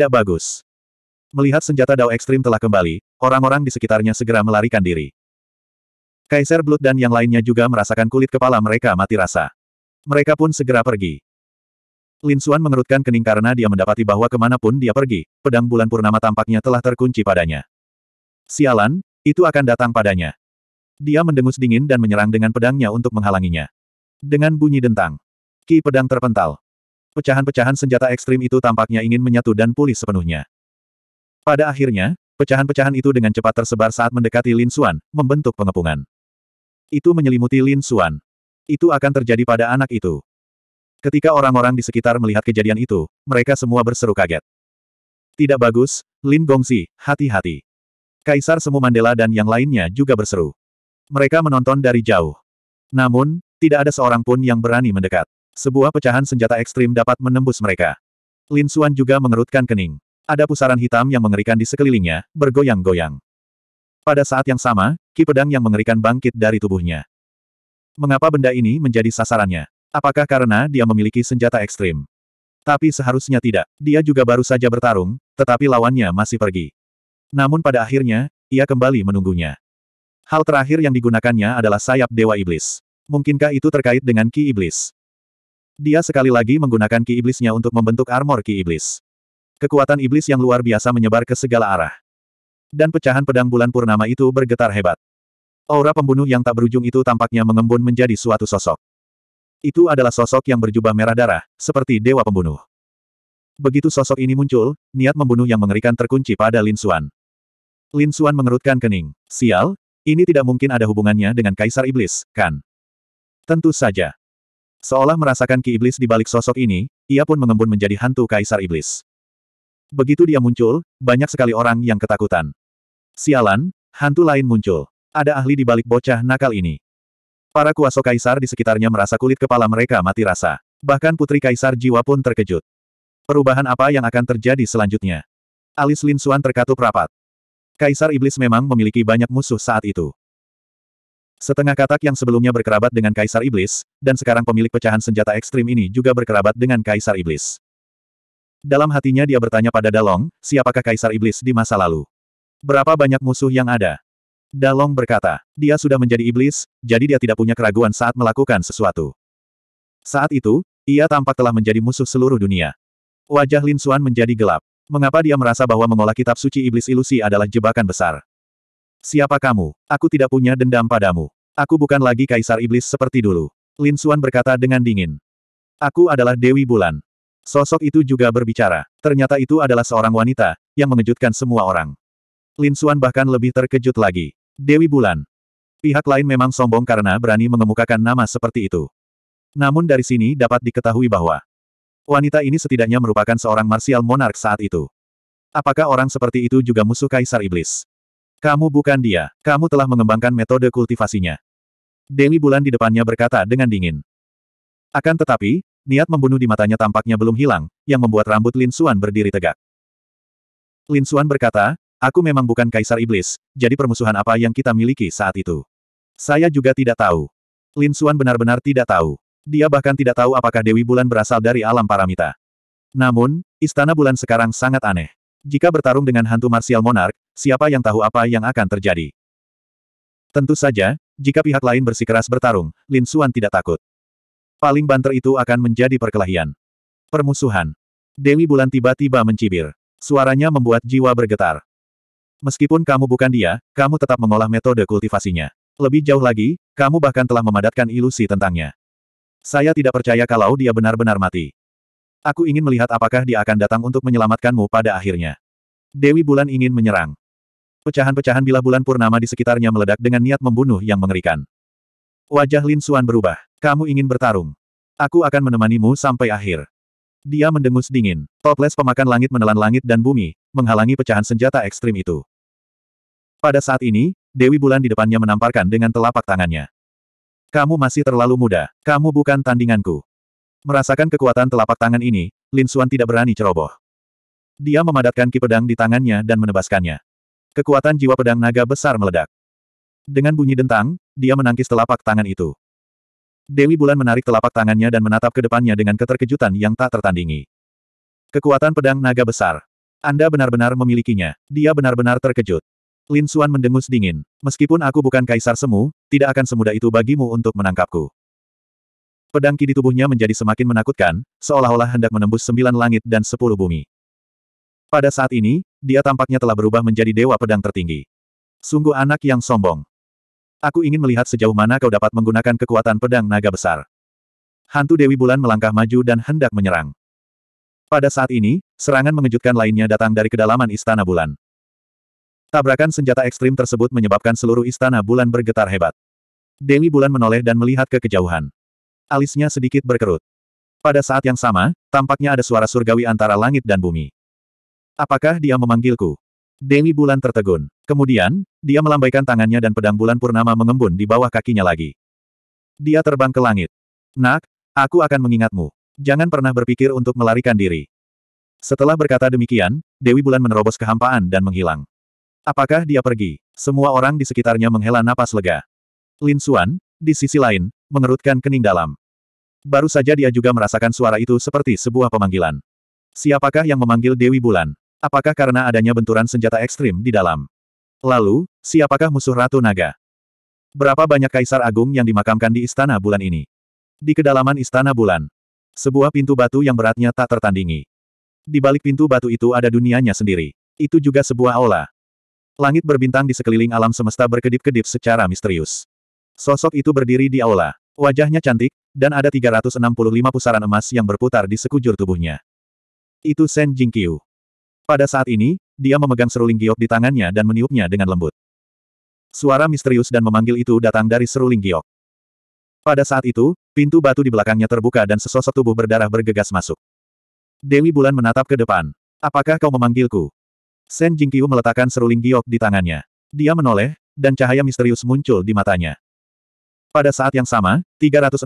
Tidak bagus. Melihat senjata Dao Ekstrim telah kembali, orang-orang di sekitarnya segera melarikan diri. Kaisar Blood dan yang lainnya juga merasakan kulit kepala mereka mati rasa. Mereka pun segera pergi. Lin Xuan mengerutkan kening karena dia mendapati bahwa kemanapun dia pergi, pedang bulan purnama tampaknya telah terkunci padanya. Sialan, itu akan datang padanya. Dia mendengus dingin dan menyerang dengan pedangnya untuk menghalanginya. Dengan bunyi dentang, ki pedang terpental pecahan-pecahan senjata ekstrim itu tampaknya ingin menyatu dan pulih sepenuhnya. Pada akhirnya, pecahan-pecahan itu dengan cepat tersebar saat mendekati Lin Xuan, membentuk pengepungan. Itu menyelimuti Lin Xuan. Itu akan terjadi pada anak itu. Ketika orang-orang di sekitar melihat kejadian itu, mereka semua berseru kaget. Tidak bagus, Lin Gongzi, hati-hati. Kaisar Semu Mandela dan yang lainnya juga berseru. Mereka menonton dari jauh. Namun, tidak ada seorang pun yang berani mendekat. Sebuah pecahan senjata ekstrim dapat menembus mereka. Lin Xuan juga mengerutkan kening. Ada pusaran hitam yang mengerikan di sekelilingnya, bergoyang-goyang. Pada saat yang sama, ki pedang yang mengerikan bangkit dari tubuhnya. Mengapa benda ini menjadi sasarannya? Apakah karena dia memiliki senjata ekstrim? Tapi seharusnya tidak. Dia juga baru saja bertarung, tetapi lawannya masih pergi. Namun pada akhirnya, ia kembali menunggunya. Hal terakhir yang digunakannya adalah sayap Dewa Iblis. Mungkinkah itu terkait dengan Ki Iblis? Dia sekali lagi menggunakan ki iblisnya untuk membentuk armor ki iblis. Kekuatan iblis yang luar biasa menyebar ke segala arah. Dan pecahan pedang bulan purnama itu bergetar hebat. Aura pembunuh yang tak berujung itu tampaknya mengembun menjadi suatu sosok. Itu adalah sosok yang berjubah merah darah, seperti dewa pembunuh. Begitu sosok ini muncul, niat membunuh yang mengerikan terkunci pada Lin Xuan. Lin Xuan mengerutkan kening. Sial, ini tidak mungkin ada hubungannya dengan Kaisar Iblis, kan? Tentu saja. Seolah merasakan ki iblis di balik sosok ini, ia pun mengembun menjadi hantu kaisar iblis. Begitu dia muncul, banyak sekali orang yang ketakutan. Sialan, hantu lain muncul. Ada ahli di balik bocah nakal ini. Para kuasa kaisar di sekitarnya merasa kulit kepala mereka mati rasa. Bahkan putri kaisar jiwa pun terkejut. Perubahan apa yang akan terjadi selanjutnya? Alis Lin Suan terkatup rapat. Kaisar Iblis memang memiliki banyak musuh saat itu. Setengah katak yang sebelumnya berkerabat dengan Kaisar Iblis, dan sekarang pemilik pecahan senjata ekstrim ini juga berkerabat dengan Kaisar Iblis. Dalam hatinya dia bertanya pada Dalong, siapakah Kaisar Iblis di masa lalu? Berapa banyak musuh yang ada? Dalong berkata, dia sudah menjadi iblis, jadi dia tidak punya keraguan saat melakukan sesuatu. Saat itu, ia tampak telah menjadi musuh seluruh dunia. Wajah Lin Suan menjadi gelap. Mengapa dia merasa bahwa mengolah kitab suci iblis ilusi adalah jebakan besar? Siapa kamu? Aku tidak punya dendam padamu. Aku bukan lagi kaisar iblis seperti dulu. Lin Xuan berkata dengan dingin. Aku adalah Dewi Bulan. Sosok itu juga berbicara. Ternyata itu adalah seorang wanita, yang mengejutkan semua orang. Lin Xuan bahkan lebih terkejut lagi. Dewi Bulan. Pihak lain memang sombong karena berani mengemukakan nama seperti itu. Namun dari sini dapat diketahui bahwa wanita ini setidaknya merupakan seorang marsial monark saat itu. Apakah orang seperti itu juga musuh kaisar iblis? Kamu bukan dia. Kamu telah mengembangkan metode kultivasinya. Dewi Bulan di depannya berkata dengan dingin. Akan tetapi, niat membunuh di matanya tampaknya belum hilang, yang membuat rambut Lin Xuan berdiri tegak. Lin Xuan berkata, Aku memang bukan kaisar iblis, jadi permusuhan apa yang kita miliki saat itu? Saya juga tidak tahu. Lin Xuan benar-benar tidak tahu. Dia bahkan tidak tahu apakah Dewi Bulan berasal dari alam paramita. Namun, Istana Bulan sekarang sangat aneh. Jika bertarung dengan hantu Martial Monarch, siapa yang tahu apa yang akan terjadi. Tentu saja, jika pihak lain bersikeras bertarung, Lin Xuan tidak takut. Paling banter itu akan menjadi perkelahian. Permusuhan. Dewi Bulan tiba-tiba mencibir. Suaranya membuat jiwa bergetar. Meskipun kamu bukan dia, kamu tetap mengolah metode kultivasinya. Lebih jauh lagi, kamu bahkan telah memadatkan ilusi tentangnya. Saya tidak percaya kalau dia benar-benar mati. Aku ingin melihat apakah dia akan datang untuk menyelamatkanmu pada akhirnya. Dewi Bulan ingin menyerang. Pecahan-pecahan bilah bulan purnama di sekitarnya meledak dengan niat membunuh yang mengerikan. Wajah Lin Suan berubah. Kamu ingin bertarung. Aku akan menemanimu sampai akhir. Dia mendengus dingin. Toples pemakan langit menelan langit dan bumi, menghalangi pecahan senjata ekstrim itu. Pada saat ini, Dewi Bulan di depannya menamparkan dengan telapak tangannya. Kamu masih terlalu muda. Kamu bukan tandinganku. Merasakan kekuatan telapak tangan ini, Lin Suan tidak berani ceroboh. Dia memadatkan ki di tangannya dan menebaskannya. Kekuatan jiwa pedang naga besar meledak. Dengan bunyi dentang, dia menangkis telapak tangan itu. Dewi Bulan menarik telapak tangannya dan menatap ke depannya dengan keterkejutan yang tak tertandingi. Kekuatan pedang naga besar. Anda benar-benar memilikinya. Dia benar-benar terkejut. Lin Xuan mendengus dingin. Meskipun aku bukan kaisar semu, tidak akan semudah itu bagimu untuk menangkapku. Pedang ki di tubuhnya menjadi semakin menakutkan, seolah-olah hendak menembus sembilan langit dan sepuluh bumi. Pada saat ini, dia tampaknya telah berubah menjadi dewa pedang tertinggi. Sungguh anak yang sombong. Aku ingin melihat sejauh mana kau dapat menggunakan kekuatan pedang naga besar. Hantu Dewi Bulan melangkah maju dan hendak menyerang. Pada saat ini, serangan mengejutkan lainnya datang dari kedalaman Istana Bulan. Tabrakan senjata ekstrim tersebut menyebabkan seluruh Istana Bulan bergetar hebat. Dewi Bulan menoleh dan melihat ke kejauhan. Alisnya sedikit berkerut. Pada saat yang sama, tampaknya ada suara surgawi antara langit dan bumi. Apakah dia memanggilku? Dewi Bulan tertegun. Kemudian, dia melambaikan tangannya dan pedang bulan purnama mengembun di bawah kakinya lagi. Dia terbang ke langit. Nak, aku akan mengingatmu. Jangan pernah berpikir untuk melarikan diri. Setelah berkata demikian, Dewi Bulan menerobos kehampaan dan menghilang. Apakah dia pergi? Semua orang di sekitarnya menghela napas lega. Lin Xuan, di sisi lain, mengerutkan kening dalam. Baru saja dia juga merasakan suara itu seperti sebuah pemanggilan. Siapakah yang memanggil Dewi Bulan? Apakah karena adanya benturan senjata ekstrim di dalam? Lalu, siapakah musuh Ratu Naga? Berapa banyak kaisar agung yang dimakamkan di istana bulan ini? Di kedalaman istana bulan. Sebuah pintu batu yang beratnya tak tertandingi. Di balik pintu batu itu ada dunianya sendiri. Itu juga sebuah aula. Langit berbintang di sekeliling alam semesta berkedip-kedip secara misterius. Sosok itu berdiri di aula. Wajahnya cantik, dan ada 365 pusaran emas yang berputar di sekujur tubuhnya. Itu Shen Jingqiu. Pada saat ini, dia memegang seruling giok di tangannya dan meniupnya dengan lembut. Suara misterius dan memanggil itu datang dari seruling giok. Pada saat itu, pintu batu di belakangnya terbuka dan sesosok tubuh berdarah bergegas masuk. Dewi Bulan menatap ke depan. Apakah kau memanggilku? Sen Jingqiu meletakkan seruling giok di tangannya. Dia menoleh, dan cahaya misterius muncul di matanya. Pada saat yang sama, 365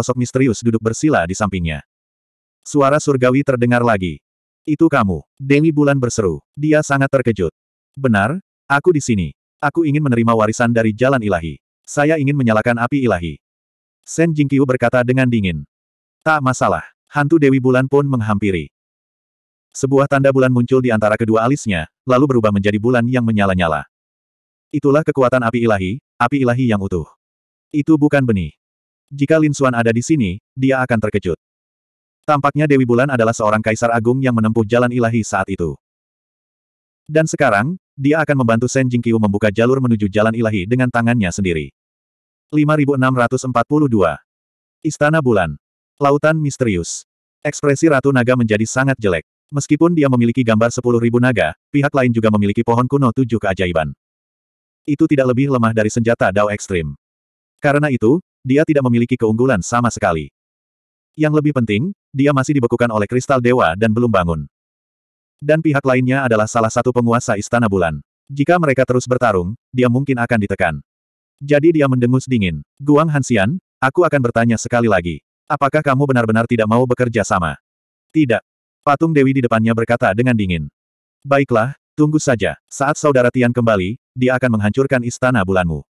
sosok misterius duduk bersila di sampingnya. Suara surgawi terdengar lagi. Itu kamu. Dewi Bulan berseru. Dia sangat terkejut. Benar, aku di sini. Aku ingin menerima warisan dari jalan ilahi. Saya ingin menyalakan api ilahi. Shen Jingqiu berkata dengan dingin. Tak masalah. Hantu Dewi Bulan pun menghampiri. Sebuah tanda bulan muncul di antara kedua alisnya, lalu berubah menjadi bulan yang menyala-nyala. Itulah kekuatan api ilahi, api ilahi yang utuh. Itu bukan benih. Jika Lin Suan ada di sini, dia akan terkejut. Tampaknya Dewi Bulan adalah seorang kaisar agung yang menempuh jalan ilahi saat itu. Dan sekarang, dia akan membantu Shen Jingqiu membuka jalur menuju jalan ilahi dengan tangannya sendiri. 5642 Istana Bulan Lautan Misterius Ekspresi Ratu Naga menjadi sangat jelek. Meskipun dia memiliki gambar 10.000 naga, pihak lain juga memiliki pohon kuno tujuh keajaiban. Itu tidak lebih lemah dari senjata Dao Ekstrim. Karena itu, dia tidak memiliki keunggulan sama sekali. Yang lebih penting, dia masih dibekukan oleh kristal dewa dan belum bangun. Dan pihak lainnya adalah salah satu penguasa Istana Bulan. Jika mereka terus bertarung, dia mungkin akan ditekan. Jadi dia mendengus dingin. Guang Hansian, aku akan bertanya sekali lagi. Apakah kamu benar-benar tidak mau bekerja sama? Tidak. Patung Dewi di depannya berkata dengan dingin. Baiklah, tunggu saja. Saat Saudara Tian kembali, dia akan menghancurkan istana bulanmu.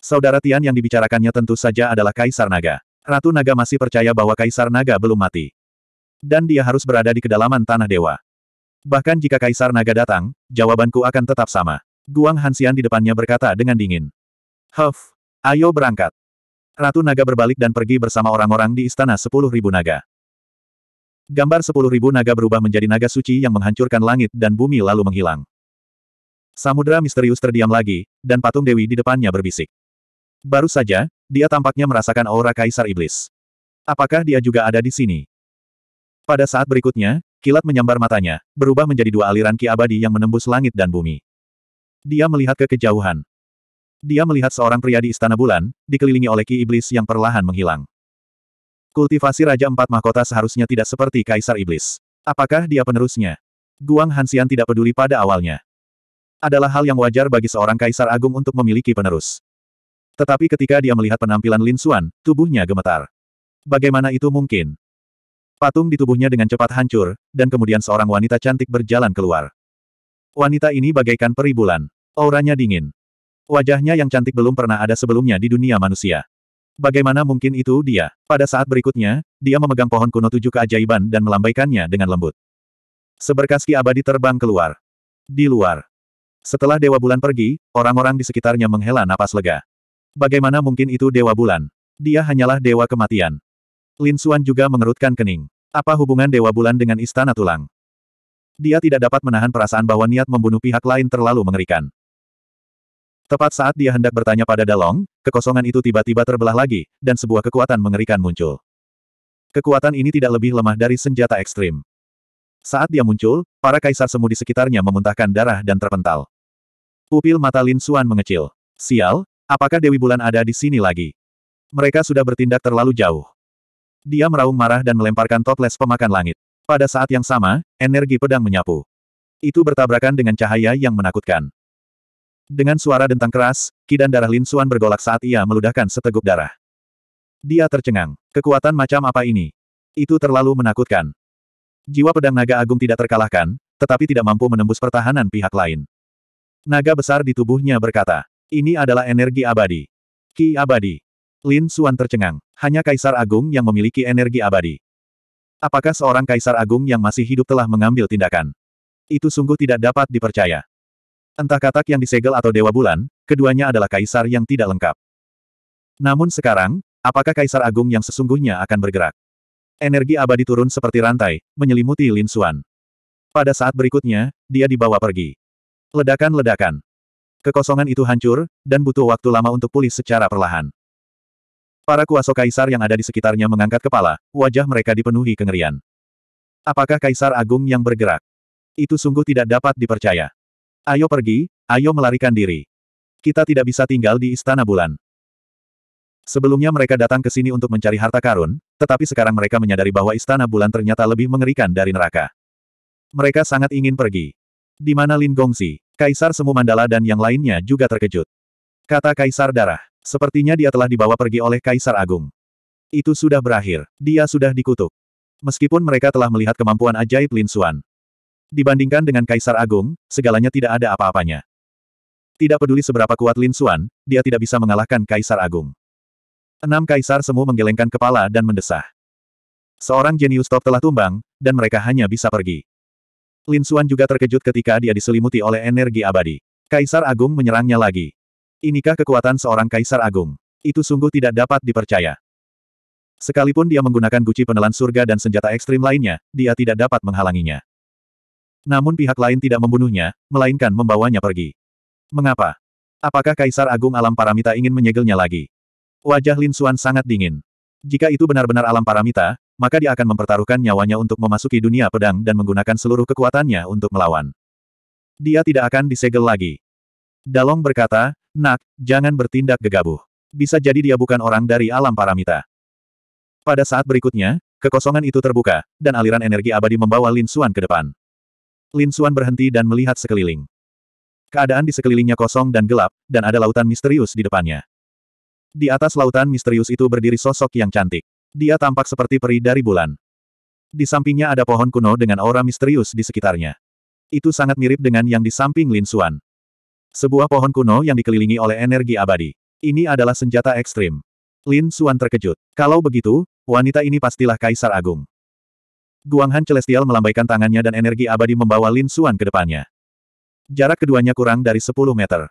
Saudara Tian yang dibicarakannya tentu saja adalah Kaisar Naga. Ratu Naga masih percaya bahwa Kaisar Naga belum mati. Dan dia harus berada di kedalaman Tanah Dewa. Bahkan jika Kaisar Naga datang, jawabanku akan tetap sama. Guang Hansian di depannya berkata dengan dingin. Huff, ayo berangkat. Ratu Naga berbalik dan pergi bersama orang-orang di Istana Sepuluh Ribu Naga. Gambar Sepuluh Ribu Naga berubah menjadi naga suci yang menghancurkan langit dan bumi lalu menghilang. Samudra misterius terdiam lagi, dan patung Dewi di depannya berbisik. Baru saja, dia tampaknya merasakan aura Kaisar Iblis. Apakah dia juga ada di sini? Pada saat berikutnya, kilat menyambar matanya, berubah menjadi dua aliran ki abadi yang menembus langit dan bumi. Dia melihat ke kejauhan. Dia melihat seorang pria di Istana Bulan, dikelilingi oleh ki iblis yang perlahan menghilang. Kultivasi Raja Empat Mahkota seharusnya tidak seperti Kaisar Iblis. Apakah dia penerusnya? Guang Hansian tidak peduli pada awalnya. Adalah hal yang wajar bagi seorang Kaisar Agung untuk memiliki penerus. Tetapi ketika dia melihat penampilan Lin Xuan, tubuhnya gemetar. Bagaimana itu mungkin? Patung di tubuhnya dengan cepat hancur, dan kemudian seorang wanita cantik berjalan keluar. Wanita ini bagaikan peri bulan. Auranya dingin. Wajahnya yang cantik belum pernah ada sebelumnya di dunia manusia. Bagaimana mungkin itu dia? Pada saat berikutnya, dia memegang pohon kuno tujuh keajaiban dan melambaikannya dengan lembut. Seberkas ki abadi terbang keluar. Di luar. Setelah Dewa Bulan pergi, orang-orang di sekitarnya menghela napas lega. Bagaimana mungkin itu Dewa Bulan? Dia hanyalah Dewa Kematian. Lin Xuan juga mengerutkan kening. Apa hubungan Dewa Bulan dengan Istana Tulang? Dia tidak dapat menahan perasaan bahwa niat membunuh pihak lain terlalu mengerikan. Tepat saat dia hendak bertanya pada Dalong, kekosongan itu tiba-tiba terbelah lagi, dan sebuah kekuatan mengerikan muncul. Kekuatan ini tidak lebih lemah dari senjata ekstrim. Saat dia muncul, para kaisar semu di sekitarnya memuntahkan darah dan terpental. Pupil mata Lin Xuan mengecil. Sial, Apakah Dewi Bulan ada di sini lagi? Mereka sudah bertindak terlalu jauh. Dia meraung marah dan melemparkan toples pemakan langit. Pada saat yang sama, energi pedang menyapu. Itu bertabrakan dengan cahaya yang menakutkan. Dengan suara dentang keras, kidan darah Lin Suan bergolak saat ia meludahkan seteguk darah. Dia tercengang. Kekuatan macam apa ini? Itu terlalu menakutkan. Jiwa pedang naga agung tidak terkalahkan, tetapi tidak mampu menembus pertahanan pihak lain. Naga besar di tubuhnya berkata, ini adalah energi abadi. Ki abadi. Lin Xuan tercengang. Hanya Kaisar Agung yang memiliki energi abadi. Apakah seorang Kaisar Agung yang masih hidup telah mengambil tindakan? Itu sungguh tidak dapat dipercaya. Entah katak yang disegel atau Dewa Bulan, keduanya adalah Kaisar yang tidak lengkap. Namun sekarang, apakah Kaisar Agung yang sesungguhnya akan bergerak? Energi abadi turun seperti rantai, menyelimuti Lin Xuan. Pada saat berikutnya, dia dibawa pergi. Ledakan-ledakan. Kekosongan itu hancur, dan butuh waktu lama untuk pulih secara perlahan. Para kuasa kaisar yang ada di sekitarnya mengangkat kepala, wajah mereka dipenuhi kengerian. Apakah kaisar agung yang bergerak? Itu sungguh tidak dapat dipercaya. Ayo pergi, ayo melarikan diri. Kita tidak bisa tinggal di istana bulan. Sebelumnya mereka datang ke sini untuk mencari harta karun, tetapi sekarang mereka menyadari bahwa istana bulan ternyata lebih mengerikan dari neraka. Mereka sangat ingin pergi. Di mana Lin Gongsi? Kaisar Semu Mandala dan yang lainnya juga terkejut. Kata Kaisar Darah. Sepertinya dia telah dibawa pergi oleh Kaisar Agung. Itu sudah berakhir. Dia sudah dikutuk. Meskipun mereka telah melihat kemampuan ajaib Lin Xuan. Dibandingkan dengan Kaisar Agung, segalanya tidak ada apa-apanya. Tidak peduli seberapa kuat Lin Xuan, dia tidak bisa mengalahkan Kaisar Agung. Enam Kaisar Semu menggelengkan kepala dan mendesah. Seorang jenius top telah tumbang, dan mereka hanya bisa pergi. Lin Xuan juga terkejut ketika dia diselimuti oleh energi abadi. Kaisar Agung menyerangnya lagi. Inikah kekuatan seorang Kaisar Agung? Itu sungguh tidak dapat dipercaya. Sekalipun dia menggunakan guci penelan surga dan senjata ekstrim lainnya, dia tidak dapat menghalanginya. Namun pihak lain tidak membunuhnya, melainkan membawanya pergi. Mengapa? Apakah Kaisar Agung Alam Paramita ingin menyegelnya lagi? Wajah Lin Xuan sangat dingin. Jika itu benar-benar Alam Paramita, maka dia akan mempertaruhkan nyawanya untuk memasuki dunia pedang dan menggunakan seluruh kekuatannya untuk melawan. Dia tidak akan disegel lagi. Dalong berkata, Nak, jangan bertindak gegabah. Bisa jadi dia bukan orang dari alam paramita. Pada saat berikutnya, kekosongan itu terbuka, dan aliran energi abadi membawa Lin Xuan ke depan. Lin Xuan berhenti dan melihat sekeliling. Keadaan di sekelilingnya kosong dan gelap, dan ada lautan misterius di depannya. Di atas lautan misterius itu berdiri sosok yang cantik. Dia tampak seperti peri dari bulan. Di sampingnya ada pohon kuno dengan aura misterius di sekitarnya. Itu sangat mirip dengan yang di samping Lin Xuan. Sebuah pohon kuno yang dikelilingi oleh energi abadi. Ini adalah senjata ekstrim. Lin Xuan terkejut. Kalau begitu, wanita ini pastilah Kaisar Agung. Guanghan Celestial melambaikan tangannya dan energi abadi membawa Lin Xuan ke depannya. Jarak keduanya kurang dari 10 meter.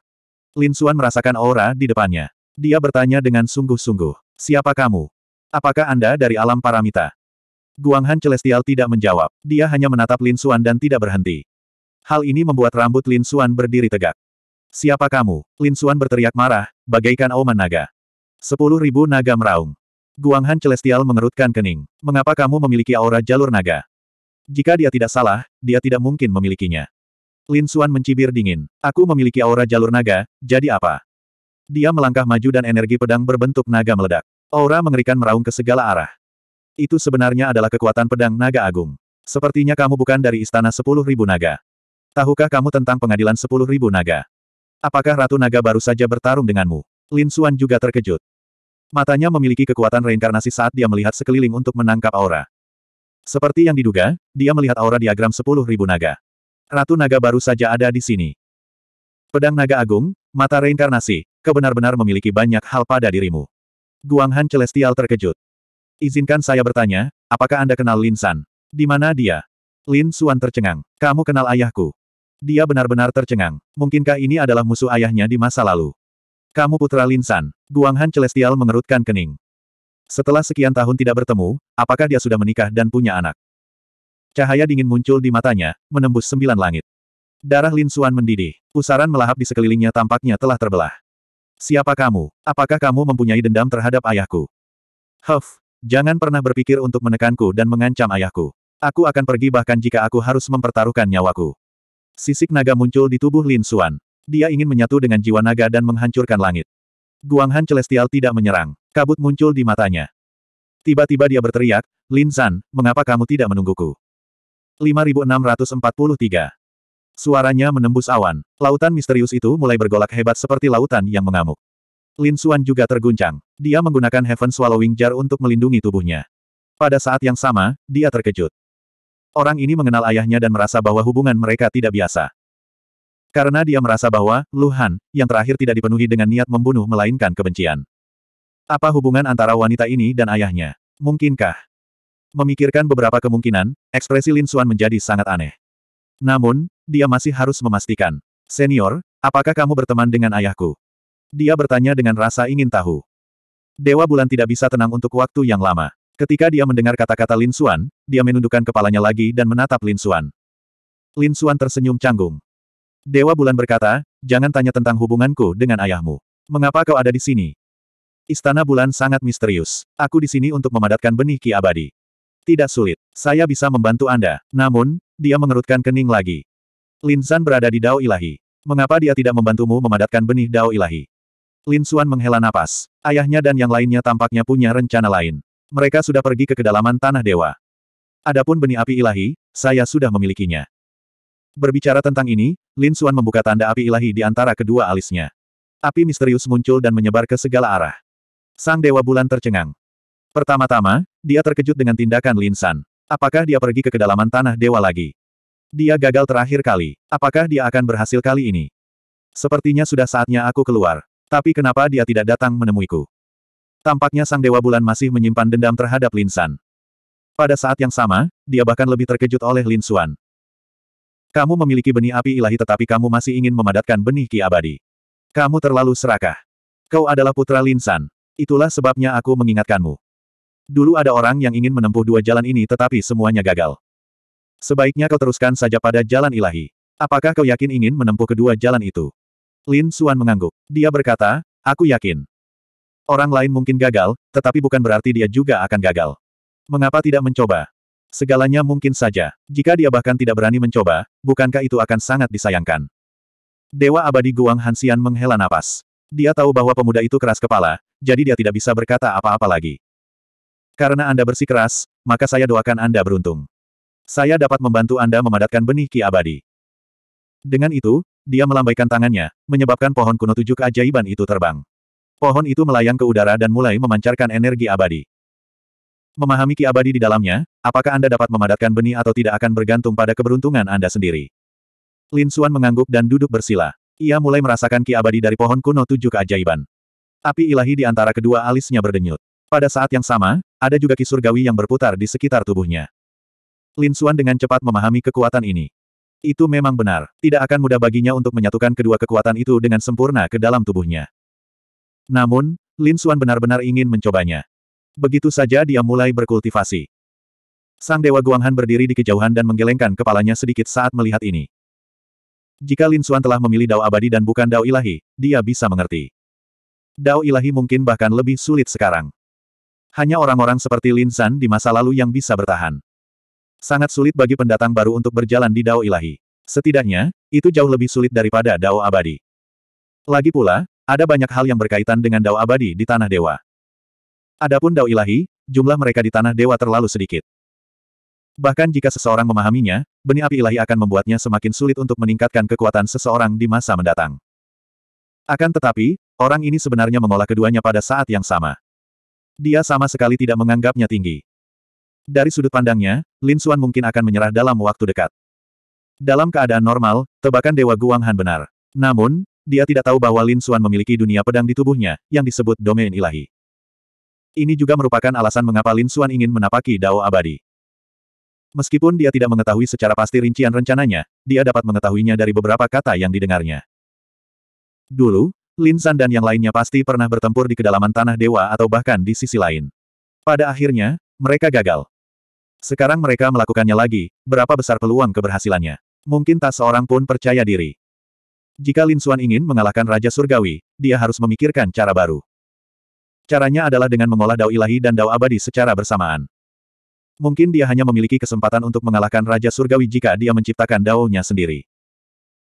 Lin Xuan merasakan aura di depannya. Dia bertanya dengan sungguh-sungguh, siapa kamu? Apakah Anda dari alam paramita? Guanghan Celestial tidak menjawab. Dia hanya menatap Lin Xuan dan tidak berhenti. Hal ini membuat rambut Lin Xuan berdiri tegak. Siapa kamu? Lin Xuan berteriak marah, bagaikan auman naga. Sepuluh ribu naga meraung. Guanghan Celestial mengerutkan kening. Mengapa kamu memiliki aura jalur naga? Jika dia tidak salah, dia tidak mungkin memilikinya. Lin Xuan mencibir dingin. Aku memiliki aura jalur naga, jadi apa? Dia melangkah maju dan energi pedang berbentuk naga meledak. Aura mengerikan meraung ke segala arah. Itu sebenarnya adalah kekuatan pedang naga agung. Sepertinya kamu bukan dari istana sepuluh ribu naga. Tahukah kamu tentang pengadilan sepuluh ribu naga? Apakah Ratu Naga baru saja bertarung denganmu? Lin Xuan juga terkejut. Matanya memiliki kekuatan reinkarnasi saat dia melihat sekeliling untuk menangkap aura. Seperti yang diduga, dia melihat aura diagram sepuluh ribu naga. Ratu Naga baru saja ada di sini. Pedang Naga Agung, Mata Reinkarnasi, kebenar-benar memiliki banyak hal pada dirimu. Guang Han Celestial terkejut. Izinkan saya bertanya, apakah Anda kenal Lin San? Di mana dia? Lin Suan tercengang. Kamu kenal ayahku. Dia benar-benar tercengang. Mungkinkah ini adalah musuh ayahnya di masa lalu? Kamu putra Lin San. Guang Han Celestial mengerutkan kening. Setelah sekian tahun tidak bertemu, apakah dia sudah menikah dan punya anak? Cahaya dingin muncul di matanya, menembus sembilan langit. Darah Lin Suan mendidih. Pusaran melahap di sekelilingnya tampaknya telah terbelah. Siapa kamu? Apakah kamu mempunyai dendam terhadap ayahku? Huff, jangan pernah berpikir untuk menekanku dan mengancam ayahku. Aku akan pergi bahkan jika aku harus mempertaruhkan nyawaku. Sisik naga muncul di tubuh Lin Xuan. Dia ingin menyatu dengan jiwa naga dan menghancurkan langit. Guanghan Celestial tidak menyerang. Kabut muncul di matanya. Tiba-tiba dia berteriak, Lin San, mengapa kamu tidak menungguku? 5643 Suaranya menembus awan. Lautan misterius itu mulai bergolak hebat seperti lautan yang mengamuk. Lin Suan juga terguncang. Dia menggunakan Heaven Swallowing Jar untuk melindungi tubuhnya. Pada saat yang sama, dia terkejut. Orang ini mengenal ayahnya dan merasa bahwa hubungan mereka tidak biasa. Karena dia merasa bahwa, Lu yang terakhir tidak dipenuhi dengan niat membunuh melainkan kebencian. Apa hubungan antara wanita ini dan ayahnya? Mungkinkah? Memikirkan beberapa kemungkinan, ekspresi Lin Suan menjadi sangat aneh. Namun, dia masih harus memastikan. Senior, apakah kamu berteman dengan ayahku? Dia bertanya dengan rasa ingin tahu. Dewa Bulan tidak bisa tenang untuk waktu yang lama. Ketika dia mendengar kata-kata Lin Xuan, dia menundukkan kepalanya lagi dan menatap Lin Xuan. Lin Xuan tersenyum canggung. Dewa Bulan berkata, jangan tanya tentang hubunganku dengan ayahmu. Mengapa kau ada di sini? Istana Bulan sangat misterius. Aku di sini untuk memadatkan benih ki abadi. Tidak sulit. Saya bisa membantu Anda. Namun, dia mengerutkan kening lagi. Lin San berada di Dao Ilahi. Mengapa dia tidak membantumu memadatkan benih Dao Ilahi? Lin Suan menghela napas. Ayahnya dan yang lainnya tampaknya punya rencana lain. Mereka sudah pergi ke kedalaman Tanah Dewa. Adapun benih api ilahi, saya sudah memilikinya. Berbicara tentang ini, Lin Suan membuka tanda api ilahi di antara kedua alisnya. Api misterius muncul dan menyebar ke segala arah. Sang Dewa Bulan tercengang. Pertama-tama, dia terkejut dengan tindakan Lin San. Apakah dia pergi ke kedalaman tanah dewa lagi? Dia gagal terakhir kali. Apakah dia akan berhasil kali ini? Sepertinya sudah saatnya aku keluar. Tapi kenapa dia tidak datang menemuiku? Tampaknya Sang Dewa Bulan masih menyimpan dendam terhadap Lin San. Pada saat yang sama, dia bahkan lebih terkejut oleh Lin Suan. Kamu memiliki benih api ilahi tetapi kamu masih ingin memadatkan benih ki abadi. Kamu terlalu serakah. Kau adalah putra Lin San. Itulah sebabnya aku mengingatkanmu. Dulu ada orang yang ingin menempuh dua jalan ini tetapi semuanya gagal. Sebaiknya kau teruskan saja pada jalan ilahi. Apakah kau yakin ingin menempuh kedua jalan itu? Lin Suan mengangguk. Dia berkata, aku yakin. Orang lain mungkin gagal, tetapi bukan berarti dia juga akan gagal. Mengapa tidak mencoba? Segalanya mungkin saja. Jika dia bahkan tidak berani mencoba, bukankah itu akan sangat disayangkan? Dewa abadi Guang Hansian menghela napas. Dia tahu bahwa pemuda itu keras kepala, jadi dia tidak bisa berkata apa-apa lagi. Karena Anda bersikeras, maka saya doakan Anda beruntung. Saya dapat membantu Anda memadatkan benih ki abadi. Dengan itu, dia melambaikan tangannya, menyebabkan pohon kuno tujuh keajaiban itu terbang. Pohon itu melayang ke udara dan mulai memancarkan energi abadi. Memahami ki abadi di dalamnya, apakah Anda dapat memadatkan benih atau tidak akan bergantung pada keberuntungan Anda sendiri. Lin Suan mengangguk dan duduk bersila. Ia mulai merasakan ki abadi dari pohon kuno tujuh keajaiban. Api ilahi di antara kedua alisnya berdenyut. Pada saat yang sama, ada juga ki surgawi yang berputar di sekitar tubuhnya. Lin Xuan dengan cepat memahami kekuatan ini. Itu memang benar, tidak akan mudah baginya untuk menyatukan kedua kekuatan itu dengan sempurna ke dalam tubuhnya. Namun, Lin Xuan benar-benar ingin mencobanya. Begitu saja dia mulai berkultivasi. Sang Dewa Guanghan berdiri di kejauhan dan menggelengkan kepalanya sedikit saat melihat ini. Jika Lin Xuan telah memilih Dao Abadi dan bukan Dao Ilahi, dia bisa mengerti. Dao Ilahi mungkin bahkan lebih sulit sekarang. Hanya orang-orang seperti Lin San di masa lalu yang bisa bertahan. Sangat sulit bagi pendatang baru untuk berjalan di Dao Ilahi. Setidaknya, itu jauh lebih sulit daripada Dao Abadi. Lagi pula, ada banyak hal yang berkaitan dengan Dao Abadi di Tanah Dewa. Adapun Dao Ilahi, jumlah mereka di Tanah Dewa terlalu sedikit. Bahkan jika seseorang memahaminya, benih api ilahi akan membuatnya semakin sulit untuk meningkatkan kekuatan seseorang di masa mendatang. Akan tetapi, orang ini sebenarnya mengolah keduanya pada saat yang sama. Dia sama sekali tidak menganggapnya tinggi. Dari sudut pandangnya, Lin Xuan mungkin akan menyerah dalam waktu dekat. Dalam keadaan normal, tebakan Dewa Guang Han benar. Namun, dia tidak tahu bahwa Lin Xuan memiliki dunia pedang di tubuhnya, yang disebut domain ilahi. Ini juga merupakan alasan mengapa Lin Xuan ingin menapaki Dao Abadi. Meskipun dia tidak mengetahui secara pasti rincian rencananya, dia dapat mengetahuinya dari beberapa kata yang didengarnya. Dulu, Lin San dan yang lainnya pasti pernah bertempur di kedalaman tanah dewa atau bahkan di sisi lain. Pada akhirnya, mereka gagal. Sekarang mereka melakukannya lagi, berapa besar peluang keberhasilannya. Mungkin tak seorang pun percaya diri. Jika Lin Suan ingin mengalahkan Raja Surgawi, dia harus memikirkan cara baru. Caranya adalah dengan mengolah dao ilahi dan dao abadi secara bersamaan. Mungkin dia hanya memiliki kesempatan untuk mengalahkan Raja Surgawi jika dia menciptakan dao-nya sendiri.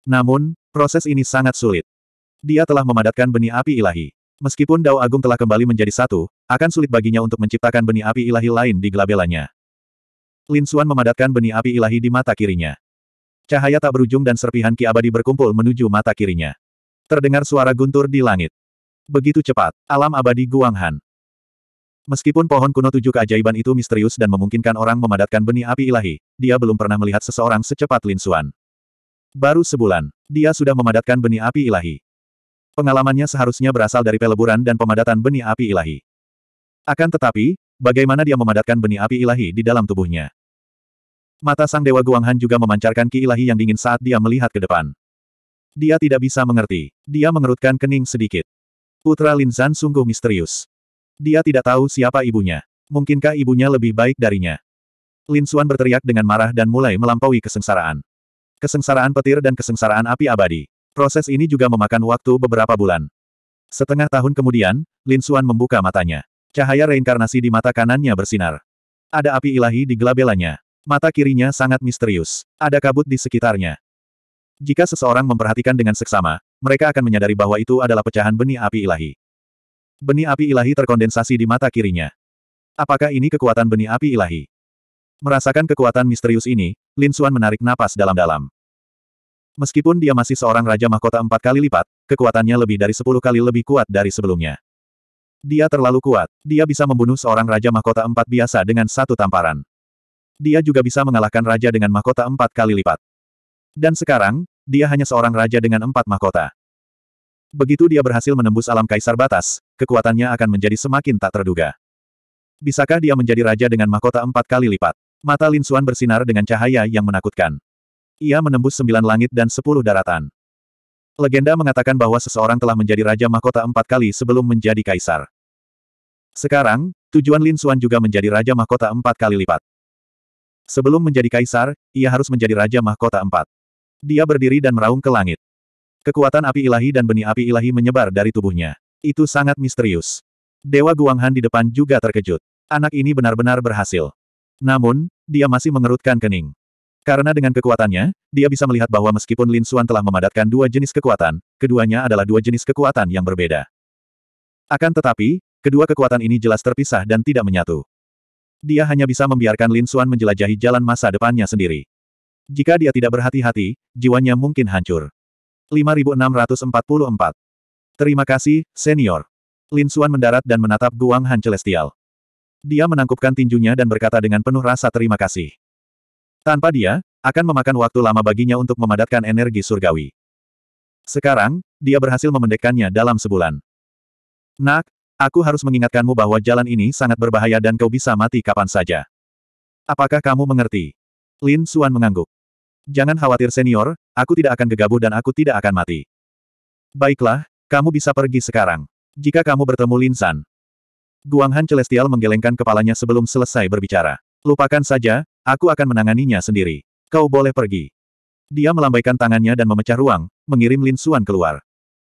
Namun, proses ini sangat sulit. Dia telah memadatkan benih api ilahi. Meskipun Dao Agung telah kembali menjadi satu, akan sulit baginya untuk menciptakan benih api ilahi lain di gelabelanya. Lin Xuan memadatkan benih api ilahi di mata kirinya. Cahaya tak berujung dan serpihan ki abadi berkumpul menuju mata kirinya. Terdengar suara guntur di langit. Begitu cepat, alam abadi Guanghan. Meskipun pohon kuno tujuh keajaiban itu misterius dan memungkinkan orang memadatkan benih api ilahi, dia belum pernah melihat seseorang secepat Lin Xuan. Baru sebulan, dia sudah memadatkan benih api ilahi. Pengalamannya seharusnya berasal dari peleburan dan pemadatan benih api ilahi. Akan tetapi, bagaimana dia memadatkan benih api ilahi di dalam tubuhnya? Mata sang Dewa Guanghan juga memancarkan ki ilahi yang dingin saat dia melihat ke depan. Dia tidak bisa mengerti. Dia mengerutkan kening sedikit. Putra Lin Linzan sungguh misterius. Dia tidak tahu siapa ibunya. Mungkinkah ibunya lebih baik darinya? Lin Xuan berteriak dengan marah dan mulai melampaui kesengsaraan. Kesengsaraan petir dan kesengsaraan api abadi. Proses ini juga memakan waktu beberapa bulan. Setengah tahun kemudian, Lin Xuan membuka matanya. Cahaya reinkarnasi di mata kanannya bersinar. Ada api ilahi di gelabelanya. Mata kirinya sangat misterius. Ada kabut di sekitarnya. Jika seseorang memperhatikan dengan seksama, mereka akan menyadari bahwa itu adalah pecahan benih api ilahi. Benih api ilahi terkondensasi di mata kirinya. Apakah ini kekuatan benih api ilahi? Merasakan kekuatan misterius ini, Lin Xuan menarik napas dalam-dalam. Meskipun dia masih seorang raja mahkota empat kali lipat, kekuatannya lebih dari sepuluh kali lebih kuat dari sebelumnya. Dia terlalu kuat. Dia bisa membunuh seorang raja mahkota empat biasa dengan satu tamparan. Dia juga bisa mengalahkan raja dengan mahkota empat kali lipat. Dan sekarang, dia hanya seorang raja dengan empat mahkota. Begitu dia berhasil menembus alam kaisar batas, kekuatannya akan menjadi semakin tak terduga. Bisakah dia menjadi raja dengan mahkota empat kali lipat? Mata Lin Xuan bersinar dengan cahaya yang menakutkan. Ia menembus sembilan langit dan sepuluh daratan. Legenda mengatakan bahwa seseorang telah menjadi Raja Mahkota empat kali sebelum menjadi Kaisar. Sekarang, tujuan Lin Suan juga menjadi Raja Mahkota empat kali lipat. Sebelum menjadi Kaisar, ia harus menjadi Raja Mahkota empat. Dia berdiri dan meraung ke langit. Kekuatan api ilahi dan benih api ilahi menyebar dari tubuhnya. Itu sangat misterius. Dewa Guanghan di depan juga terkejut. Anak ini benar-benar berhasil. Namun, dia masih mengerutkan kening. Karena dengan kekuatannya, dia bisa melihat bahwa meskipun Lin Xuan telah memadatkan dua jenis kekuatan, keduanya adalah dua jenis kekuatan yang berbeda. Akan tetapi, kedua kekuatan ini jelas terpisah dan tidak menyatu. Dia hanya bisa membiarkan Lin Xuan menjelajahi jalan masa depannya sendiri. Jika dia tidak berhati-hati, jiwanya mungkin hancur. 5644. Terima kasih, senior. Lin Xuan mendarat dan menatap Guang Han Celestial. Dia menangkupkan tinjunya dan berkata dengan penuh rasa terima kasih. Tanpa dia, akan memakan waktu lama baginya untuk memadatkan energi surgawi. Sekarang, dia berhasil memendekkannya dalam sebulan. Nak, aku harus mengingatkanmu bahwa jalan ini sangat berbahaya dan kau bisa mati kapan saja. Apakah kamu mengerti? Lin Suan mengangguk. Jangan khawatir senior, aku tidak akan gegabah dan aku tidak akan mati. Baiklah, kamu bisa pergi sekarang. Jika kamu bertemu Lin San. Guanghan Celestial menggelengkan kepalanya sebelum selesai berbicara. Lupakan saja, aku akan menanganinya sendiri. Kau boleh pergi. Dia melambaikan tangannya dan memecah ruang, mengirim Lin Suan keluar.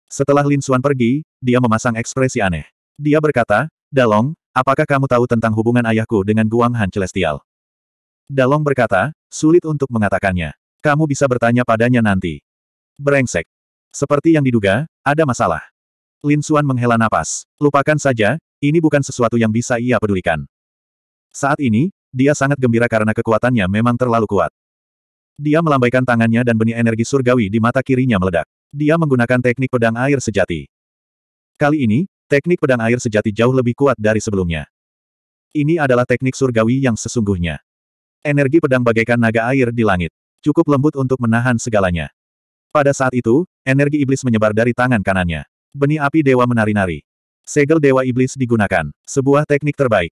Setelah Lin Suan pergi, dia memasang ekspresi aneh. Dia berkata, Dalong, apakah kamu tahu tentang hubungan ayahku dengan Guang Han Celestial? Dalong berkata, sulit untuk mengatakannya. Kamu bisa bertanya padanya nanti. Berengsek. Seperti yang diduga, ada masalah. Lin Suan menghela napas. Lupakan saja, ini bukan sesuatu yang bisa ia pedulikan. Saat ini, dia sangat gembira karena kekuatannya memang terlalu kuat. Dia melambaikan tangannya dan benih energi surgawi di mata kirinya meledak. Dia menggunakan teknik pedang air sejati. Kali ini, teknik pedang air sejati jauh lebih kuat dari sebelumnya. Ini adalah teknik surgawi yang sesungguhnya. Energi pedang bagaikan naga air di langit. Cukup lembut untuk menahan segalanya. Pada saat itu, energi iblis menyebar dari tangan kanannya. Benih api dewa menari-nari. Segel dewa iblis digunakan. Sebuah teknik terbaik.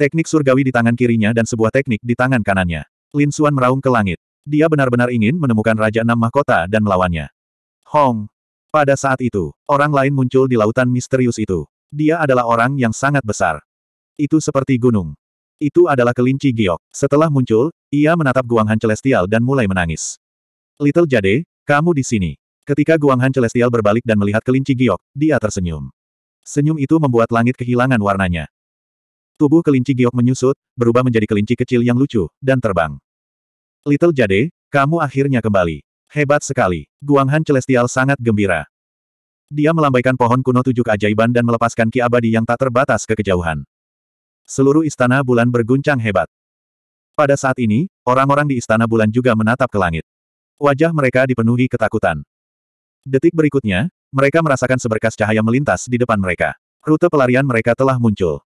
Teknik surgawi di tangan kirinya dan sebuah teknik di tangan kanannya. Lin Xuan meraung ke langit. Dia benar-benar ingin menemukan Raja Enam Mahkota dan melawannya. Hong! Pada saat itu, orang lain muncul di lautan misterius itu. Dia adalah orang yang sangat besar. Itu seperti gunung. Itu adalah kelinci giok. Setelah muncul, ia menatap Guanghan Celestial dan mulai menangis. Little Jade, kamu di sini. Ketika Guanghan Celestial berbalik dan melihat kelinci giok, dia tersenyum. Senyum itu membuat langit kehilangan warnanya. Tubuh kelinci giok menyusut, berubah menjadi kelinci kecil yang lucu, dan terbang. Little Jade, kamu akhirnya kembali. Hebat sekali. Guanghan Celestial sangat gembira. Dia melambaikan pohon kuno tujuh keajaiban dan melepaskan ki abadi yang tak terbatas ke kejauhan. Seluruh istana bulan berguncang hebat. Pada saat ini, orang-orang di istana bulan juga menatap ke langit. Wajah mereka dipenuhi ketakutan. Detik berikutnya, mereka merasakan seberkas cahaya melintas di depan mereka. Rute pelarian mereka telah muncul.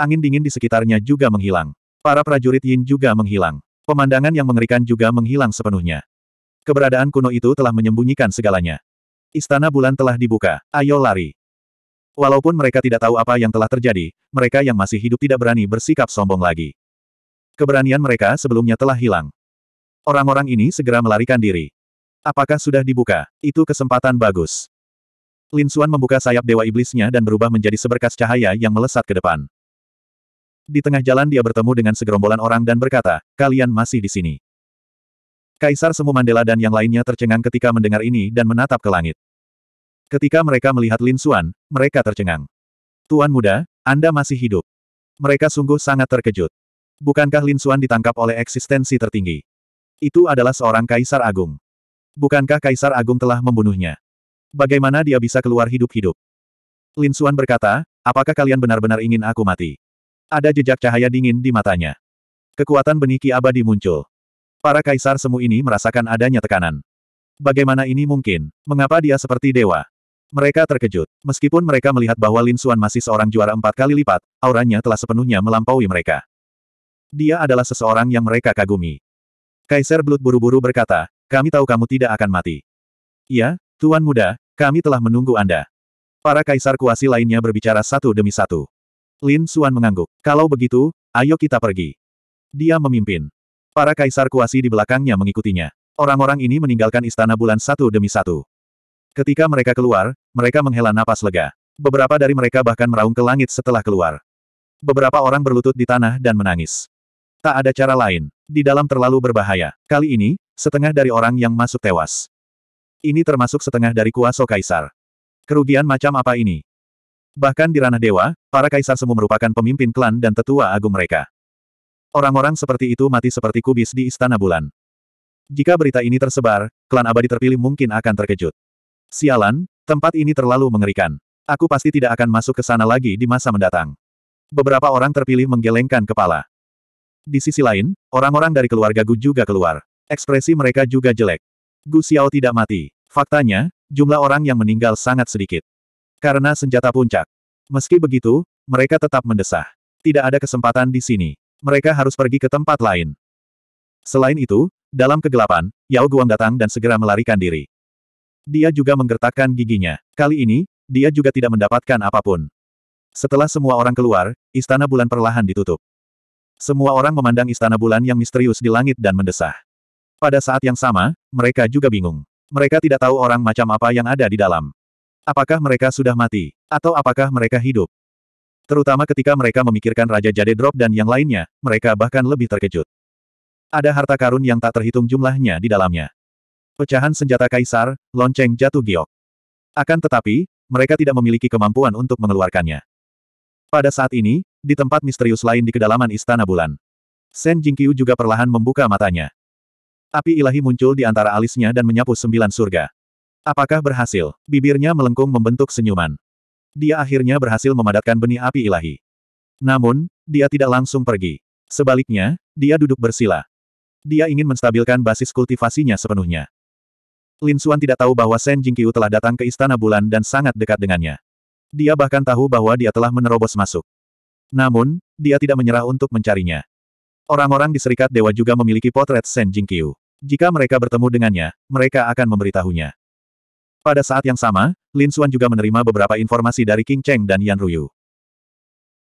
Angin dingin di sekitarnya juga menghilang. Para prajurit Yin juga menghilang. Pemandangan yang mengerikan juga menghilang sepenuhnya. Keberadaan kuno itu telah menyembunyikan segalanya. Istana bulan telah dibuka. Ayo lari. Walaupun mereka tidak tahu apa yang telah terjadi, mereka yang masih hidup tidak berani bersikap sombong lagi. Keberanian mereka sebelumnya telah hilang. Orang-orang ini segera melarikan diri. Apakah sudah dibuka? Itu kesempatan bagus. Lin Xuan membuka sayap Dewa Iblisnya dan berubah menjadi seberkas cahaya yang melesat ke depan. Di tengah jalan dia bertemu dengan segerombolan orang dan berkata, kalian masih di sini. Kaisar Semu Mandela dan yang lainnya tercengang ketika mendengar ini dan menatap ke langit. Ketika mereka melihat Lin Suan, mereka tercengang. Tuan muda, Anda masih hidup. Mereka sungguh sangat terkejut. Bukankah Lin Suan ditangkap oleh eksistensi tertinggi? Itu adalah seorang kaisar agung. Bukankah kaisar agung telah membunuhnya? Bagaimana dia bisa keluar hidup-hidup? Lin Suan berkata, apakah kalian benar-benar ingin aku mati? Ada jejak cahaya dingin di matanya. Kekuatan benih ki abadi muncul. Para kaisar semu ini merasakan adanya tekanan. Bagaimana ini mungkin? Mengapa dia seperti dewa? Mereka terkejut. Meskipun mereka melihat bahwa Lin Suan masih seorang juara empat kali lipat, auranya telah sepenuhnya melampaui mereka. Dia adalah seseorang yang mereka kagumi. Kaisar Blood buru-buru berkata, kami tahu kamu tidak akan mati. Ya, Tuan Muda, kami telah menunggu Anda. Para kaisar kuasi lainnya berbicara satu demi satu. Lin Suan mengangguk. Kalau begitu, ayo kita pergi. Dia memimpin. Para kaisar kuasi di belakangnya mengikutinya. Orang-orang ini meninggalkan istana bulan satu demi satu. Ketika mereka keluar, mereka menghela napas lega. Beberapa dari mereka bahkan meraung ke langit setelah keluar. Beberapa orang berlutut di tanah dan menangis. Tak ada cara lain. Di dalam terlalu berbahaya. Kali ini, setengah dari orang yang masuk tewas. Ini termasuk setengah dari kuasa kaisar. Kerugian macam apa ini? Bahkan di ranah dewa, para kaisar semu merupakan pemimpin klan dan tetua agung mereka. Orang-orang seperti itu mati seperti kubis di Istana Bulan. Jika berita ini tersebar, klan abadi terpilih mungkin akan terkejut. Sialan, tempat ini terlalu mengerikan. Aku pasti tidak akan masuk ke sana lagi di masa mendatang. Beberapa orang terpilih menggelengkan kepala. Di sisi lain, orang-orang dari keluarga Gu juga keluar. Ekspresi mereka juga jelek. Gu Xiao tidak mati. Faktanya, jumlah orang yang meninggal sangat sedikit. Karena senjata puncak. Meski begitu, mereka tetap mendesah. Tidak ada kesempatan di sini. Mereka harus pergi ke tempat lain. Selain itu, dalam kegelapan, Yao Guang datang dan segera melarikan diri. Dia juga menggertakkan giginya. Kali ini, dia juga tidak mendapatkan apapun. Setelah semua orang keluar, istana bulan perlahan ditutup. Semua orang memandang istana bulan yang misterius di langit dan mendesah. Pada saat yang sama, mereka juga bingung. Mereka tidak tahu orang macam apa yang ada di dalam. Apakah mereka sudah mati? Atau apakah mereka hidup? Terutama ketika mereka memikirkan Raja Jade Drop dan yang lainnya, mereka bahkan lebih terkejut. Ada harta karun yang tak terhitung jumlahnya di dalamnya. Pecahan senjata kaisar, lonceng jatuh giok. Akan tetapi, mereka tidak memiliki kemampuan untuk mengeluarkannya. Pada saat ini, di tempat misterius lain di kedalaman Istana Bulan. Shen Jingqiu juga perlahan membuka matanya. Api ilahi muncul di antara alisnya dan menyapu sembilan surga. Apakah berhasil? Bibirnya melengkung membentuk senyuman. Dia akhirnya berhasil memadatkan benih api ilahi. Namun, dia tidak langsung pergi. Sebaliknya, dia duduk bersila. Dia ingin menstabilkan basis kultivasinya sepenuhnya. Lin Xuan tidak tahu bahwa Shen Jingqiu telah datang ke Istana Bulan dan sangat dekat dengannya. Dia bahkan tahu bahwa dia telah menerobos masuk. Namun, dia tidak menyerah untuk mencarinya. Orang-orang di Serikat Dewa juga memiliki potret Shen Jingqiu. Jika mereka bertemu dengannya, mereka akan memberitahunya. Pada saat yang sama, Lin Xuan juga menerima beberapa informasi dari King Cheng dan Yan Ruyu.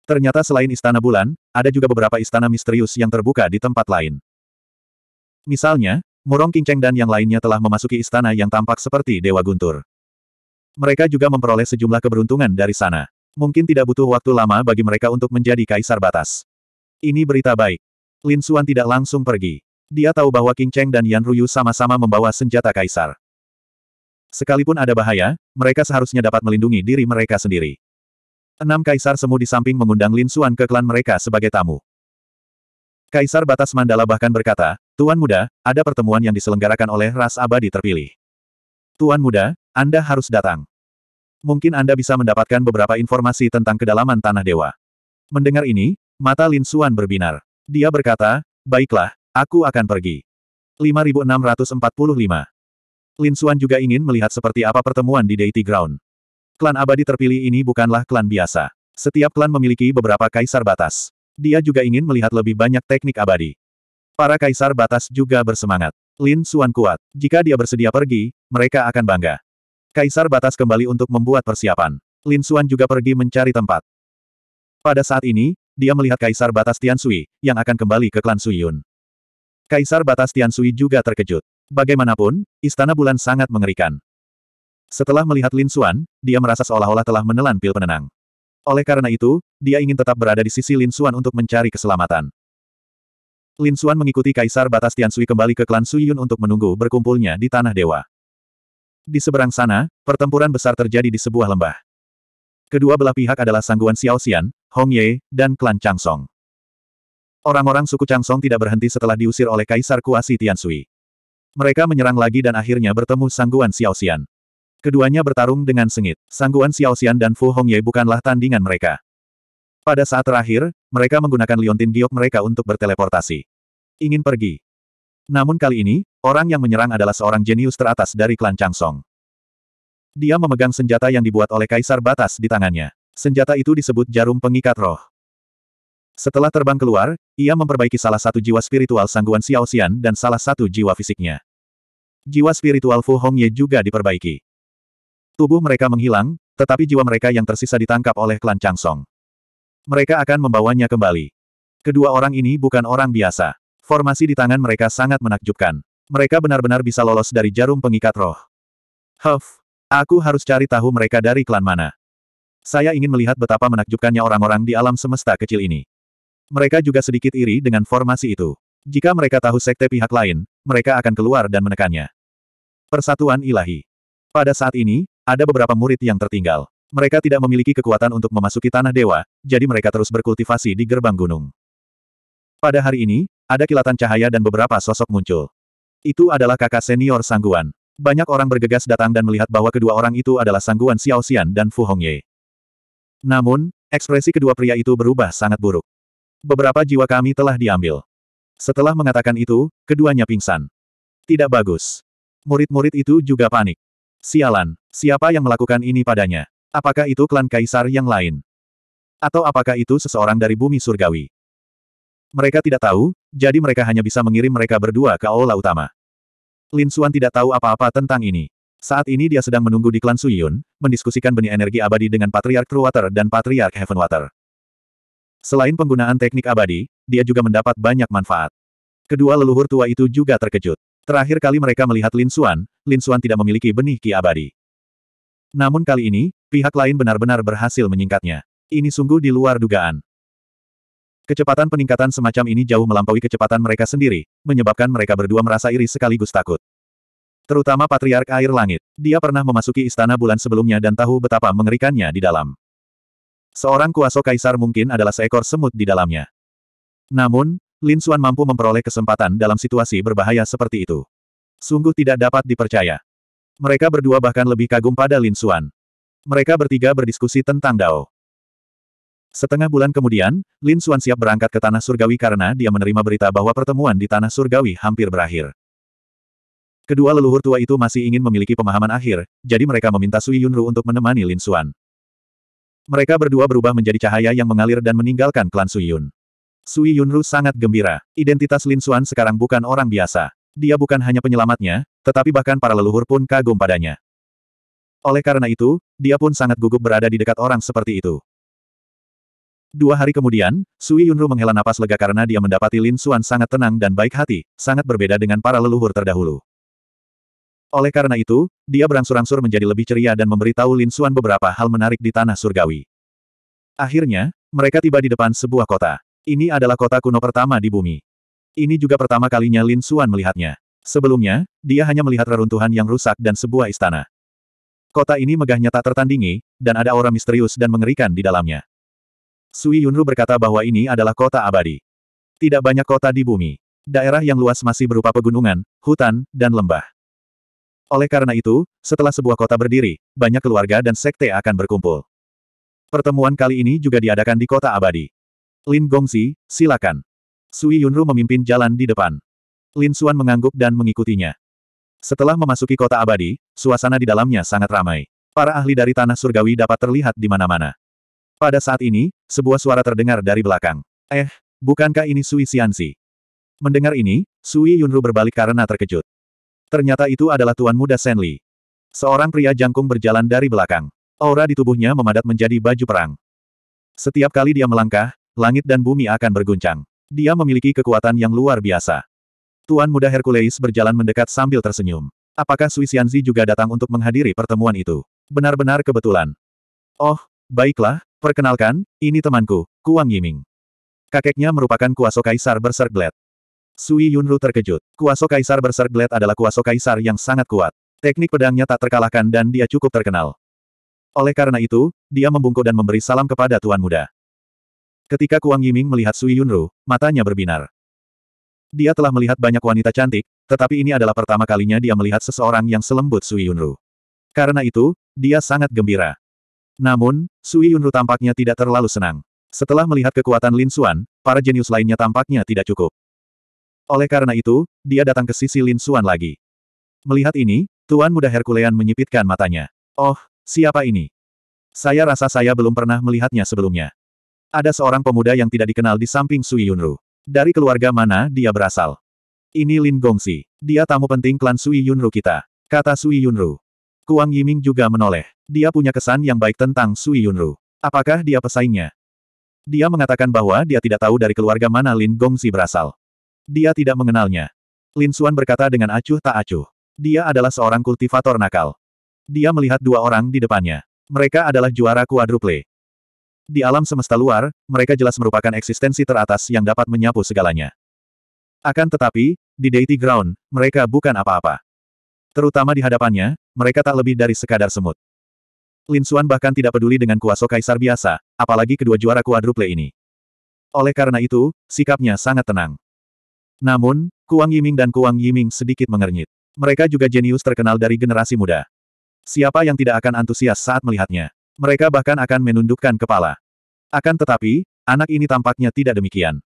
Ternyata selain Istana Bulan, ada juga beberapa istana misterius yang terbuka di tempat lain. Misalnya, Murong King Cheng dan yang lainnya telah memasuki istana yang tampak seperti Dewa Guntur. Mereka juga memperoleh sejumlah keberuntungan dari sana. Mungkin tidak butuh waktu lama bagi mereka untuk menjadi kaisar batas. Ini berita baik. Lin Xuan tidak langsung pergi. Dia tahu bahwa King Cheng dan Yan Ruyu sama-sama membawa senjata kaisar. Sekalipun ada bahaya, mereka seharusnya dapat melindungi diri mereka sendiri. Enam kaisar semu di samping mengundang Lin Xuan ke klan mereka sebagai tamu. Kaisar Batas Mandala bahkan berkata, Tuan Muda, ada pertemuan yang diselenggarakan oleh ras abadi terpilih. Tuan Muda, Anda harus datang. Mungkin Anda bisa mendapatkan beberapa informasi tentang kedalaman Tanah Dewa. Mendengar ini, mata Lin Xuan berbinar. Dia berkata, Baiklah, aku akan pergi. 5645 Lin Xuan juga ingin melihat seperti apa pertemuan di Deity Ground. Klan abadi terpilih ini bukanlah klan biasa. Setiap klan memiliki beberapa kaisar batas. Dia juga ingin melihat lebih banyak teknik abadi. Para kaisar batas juga bersemangat. Lin Xuan kuat. Jika dia bersedia pergi, mereka akan bangga. Kaisar batas kembali untuk membuat persiapan. Lin Xuan juga pergi mencari tempat. Pada saat ini, dia melihat Kaisar Batas Tian Sui yang akan kembali ke klan Suyun. Kaisar Batas Tian Sui juga terkejut. Bagaimanapun, Istana Bulan sangat mengerikan. Setelah melihat Lin Xuan, dia merasa seolah-olah telah menelan pil penenang. Oleh karena itu, dia ingin tetap berada di sisi Lin Xuan untuk mencari keselamatan. Lin Xuan mengikuti Kaisar Batas Tian Sui kembali ke klan Suyun untuk menunggu berkumpulnya di Tanah Dewa. Di seberang sana, pertempuran besar terjadi di sebuah lembah. Kedua belah pihak adalah sangguan Xiao Xian, Hong Ye, dan klan Chang Song. Orang-orang suku Chang Song tidak berhenti setelah diusir oleh Kaisar Kuasi Tian Sui. Mereka menyerang lagi dan akhirnya bertemu Sangguan Xiao Xian. Keduanya bertarung dengan sengit. Sangguan Xiao Xian dan Fu Hongye bukanlah tandingan mereka. Pada saat terakhir, mereka menggunakan liontin giok mereka untuk berteleportasi. Ingin pergi. Namun kali ini, orang yang menyerang adalah seorang jenius teratas dari klan Changsong. Dia memegang senjata yang dibuat oleh Kaisar Batas di tangannya. Senjata itu disebut jarum pengikat roh. Setelah terbang keluar, ia memperbaiki salah satu jiwa spiritual sangguan Xiao Xian dan salah satu jiwa fisiknya. Jiwa spiritual Fu Hongye juga diperbaiki. Tubuh mereka menghilang, tetapi jiwa mereka yang tersisa ditangkap oleh klan Changsong. Mereka akan membawanya kembali. Kedua orang ini bukan orang biasa. Formasi di tangan mereka sangat menakjubkan. Mereka benar-benar bisa lolos dari jarum pengikat roh. Huff, aku harus cari tahu mereka dari klan mana. Saya ingin melihat betapa menakjubkannya orang-orang di alam semesta kecil ini. Mereka juga sedikit iri dengan formasi itu. Jika mereka tahu sekte pihak lain, mereka akan keluar dan menekannya. Persatuan Ilahi Pada saat ini, ada beberapa murid yang tertinggal. Mereka tidak memiliki kekuatan untuk memasuki tanah dewa, jadi mereka terus berkultivasi di gerbang gunung. Pada hari ini, ada kilatan cahaya dan beberapa sosok muncul. Itu adalah kakak senior Sangguan. Banyak orang bergegas datang dan melihat bahwa kedua orang itu adalah Sangguan Xiao Xian dan Fu Hongye. Namun, ekspresi kedua pria itu berubah sangat buruk. Beberapa jiwa kami telah diambil. Setelah mengatakan itu, keduanya pingsan. Tidak bagus. Murid-murid itu juga panik. Sialan, siapa yang melakukan ini padanya? Apakah itu klan kaisar yang lain? Atau apakah itu seseorang dari bumi surgawi? Mereka tidak tahu, jadi mereka hanya bisa mengirim mereka berdua ke aula utama. Lin Xuan tidak tahu apa-apa tentang ini. Saat ini dia sedang menunggu di klan Suyun, mendiskusikan benih energi abadi dengan Patriark Truwater dan Patriark Heaven Water. Selain penggunaan teknik abadi, dia juga mendapat banyak manfaat. Kedua leluhur tua itu juga terkejut. Terakhir kali mereka melihat Lin Suan, Lin Suan tidak memiliki benih ki abadi. Namun kali ini, pihak lain benar-benar berhasil menyingkatnya. Ini sungguh di luar dugaan. Kecepatan peningkatan semacam ini jauh melampaui kecepatan mereka sendiri, menyebabkan mereka berdua merasa iri sekaligus takut. Terutama Patriark Air Langit. Dia pernah memasuki istana bulan sebelumnya dan tahu betapa mengerikannya di dalam. Seorang kuasa kaisar mungkin adalah seekor semut di dalamnya. Namun, Lin Xuan mampu memperoleh kesempatan dalam situasi berbahaya seperti itu. Sungguh tidak dapat dipercaya. Mereka berdua bahkan lebih kagum pada Lin Xuan. Mereka bertiga berdiskusi tentang Dao. Setengah bulan kemudian, Lin Xuan siap berangkat ke Tanah Surgawi karena dia menerima berita bahwa pertemuan di Tanah Surgawi hampir berakhir. Kedua leluhur tua itu masih ingin memiliki pemahaman akhir, jadi mereka meminta Sui Yunru untuk menemani Lin Xuan. Mereka berdua berubah menjadi cahaya yang mengalir dan meninggalkan klan Sui Yun. Sui Yunru sangat gembira. Identitas Lin Xuan sekarang bukan orang biasa. Dia bukan hanya penyelamatnya, tetapi bahkan para leluhur pun kagum padanya. Oleh karena itu, dia pun sangat gugup berada di dekat orang seperti itu. Dua hari kemudian, Sui Yunru menghela napas lega karena dia mendapati Lin Xuan sangat tenang dan baik hati, sangat berbeda dengan para leluhur terdahulu. Oleh karena itu, dia berangsur-angsur menjadi lebih ceria dan memberitahu Lin Xuan beberapa hal menarik di tanah surgawi. Akhirnya, mereka tiba di depan sebuah kota. Ini adalah kota kuno pertama di bumi. Ini juga pertama kalinya Lin Xuan melihatnya. Sebelumnya, dia hanya melihat reruntuhan yang rusak dan sebuah istana. Kota ini megahnya tak tertandingi, dan ada aura misterius dan mengerikan di dalamnya. Sui Yunru berkata bahwa ini adalah kota abadi. Tidak banyak kota di bumi. Daerah yang luas masih berupa pegunungan, hutan, dan lembah. Oleh karena itu, setelah sebuah kota berdiri, banyak keluarga dan sekte akan berkumpul. Pertemuan kali ini juga diadakan di kota abadi. Lin Gongzi, silakan. Sui Yunru memimpin jalan di depan. Lin Xuan mengangguk dan mengikutinya. Setelah memasuki kota abadi, suasana di dalamnya sangat ramai. Para ahli dari tanah surgawi dapat terlihat di mana-mana. Pada saat ini, sebuah suara terdengar dari belakang. Eh, bukankah ini Sui Xianxi? Mendengar ini, Sui Yunru berbalik karena terkejut. Ternyata itu adalah Tuan Muda Senli. Seorang pria jangkung berjalan dari belakang. Aura di tubuhnya memadat menjadi baju perang. Setiap kali dia melangkah, langit dan bumi akan berguncang. Dia memiliki kekuatan yang luar biasa. Tuan Muda Hercules berjalan mendekat sambil tersenyum. Apakah Sui Xianzi juga datang untuk menghadiri pertemuan itu? Benar-benar kebetulan. Oh, baiklah, perkenalkan, ini temanku, Kuang Yiming. Kakeknya merupakan kuasa kaisar Berserk Sui Yunru terkejut. Kuaso Kaisar Berserk Blade adalah kuaso Kaisar yang sangat kuat. Teknik pedangnya tak terkalahkan dan dia cukup terkenal. Oleh karena itu, dia membungkuk dan memberi salam kepada Tuan Muda. Ketika Kuang Yiming melihat Sui Yunru, matanya berbinar. Dia telah melihat banyak wanita cantik, tetapi ini adalah pertama kalinya dia melihat seseorang yang selembut Sui Yunru. Karena itu, dia sangat gembira. Namun, Sui Yunru tampaknya tidak terlalu senang. Setelah melihat kekuatan Lin Xuan, para jenius lainnya tampaknya tidak cukup. Oleh karena itu, dia datang ke sisi Lin Suan lagi. Melihat ini, Tuan Muda Herculean menyipitkan matanya. Oh, siapa ini? Saya rasa saya belum pernah melihatnya sebelumnya. Ada seorang pemuda yang tidak dikenal di samping Sui Yunru. Dari keluarga mana dia berasal? Ini Lin Gongsi. Dia tamu penting klan Sui Yunru kita. Kata Sui Yunru. Kuang Yiming juga menoleh. Dia punya kesan yang baik tentang Sui Yunru. Apakah dia pesaingnya? Dia mengatakan bahwa dia tidak tahu dari keluarga mana Lin Gongsi berasal. Dia tidak mengenalnya. Lin Suan berkata dengan acuh tak acuh. Dia adalah seorang kultivator nakal. Dia melihat dua orang di depannya. Mereka adalah juara kuadruple. Di alam semesta luar, mereka jelas merupakan eksistensi teratas yang dapat menyapu segalanya. Akan tetapi, di Deity Ground, mereka bukan apa-apa. Terutama di hadapannya, mereka tak lebih dari sekadar semut. Lin Suan bahkan tidak peduli dengan kuasa kaisar biasa, apalagi kedua juara kuadruple ini. Oleh karena itu, sikapnya sangat tenang. Namun, Kuang Yiming dan Kuang Yiming sedikit mengernyit. Mereka juga jenius terkenal dari generasi muda. Siapa yang tidak akan antusias saat melihatnya? Mereka bahkan akan menundukkan kepala. Akan tetapi, anak ini tampaknya tidak demikian.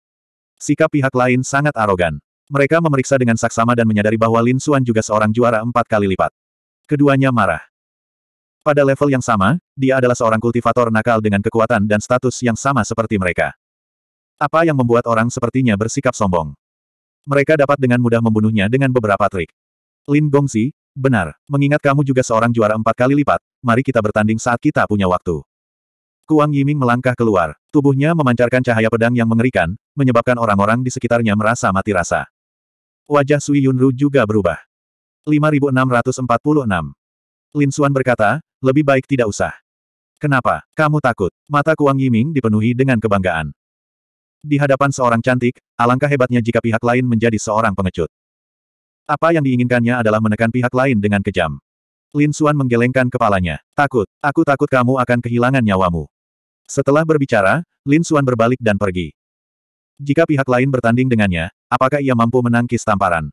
Sikap pihak lain sangat arogan. Mereka memeriksa dengan saksama dan menyadari bahwa Lin Xuan juga seorang juara empat kali lipat. Keduanya marah. Pada level yang sama, dia adalah seorang kultivator nakal dengan kekuatan dan status yang sama seperti mereka. Apa yang membuat orang sepertinya bersikap sombong? Mereka dapat dengan mudah membunuhnya dengan beberapa trik. Lin Gongzi, benar, mengingat kamu juga seorang juara empat kali lipat, mari kita bertanding saat kita punya waktu. Kuang Yiming melangkah keluar, tubuhnya memancarkan cahaya pedang yang mengerikan, menyebabkan orang-orang di sekitarnya merasa mati rasa. Wajah Sui Yunru juga berubah. 5646. Lin Xuan berkata, lebih baik tidak usah. Kenapa? Kamu takut? Mata Kuang Yiming dipenuhi dengan kebanggaan. Di hadapan seorang cantik, alangkah hebatnya jika pihak lain menjadi seorang pengecut. Apa yang diinginkannya adalah menekan pihak lain dengan kejam. Lin Suan menggelengkan kepalanya. Takut, aku takut kamu akan kehilangan nyawamu. Setelah berbicara, Lin Suan berbalik dan pergi. Jika pihak lain bertanding dengannya, apakah ia mampu menangkis tamparan?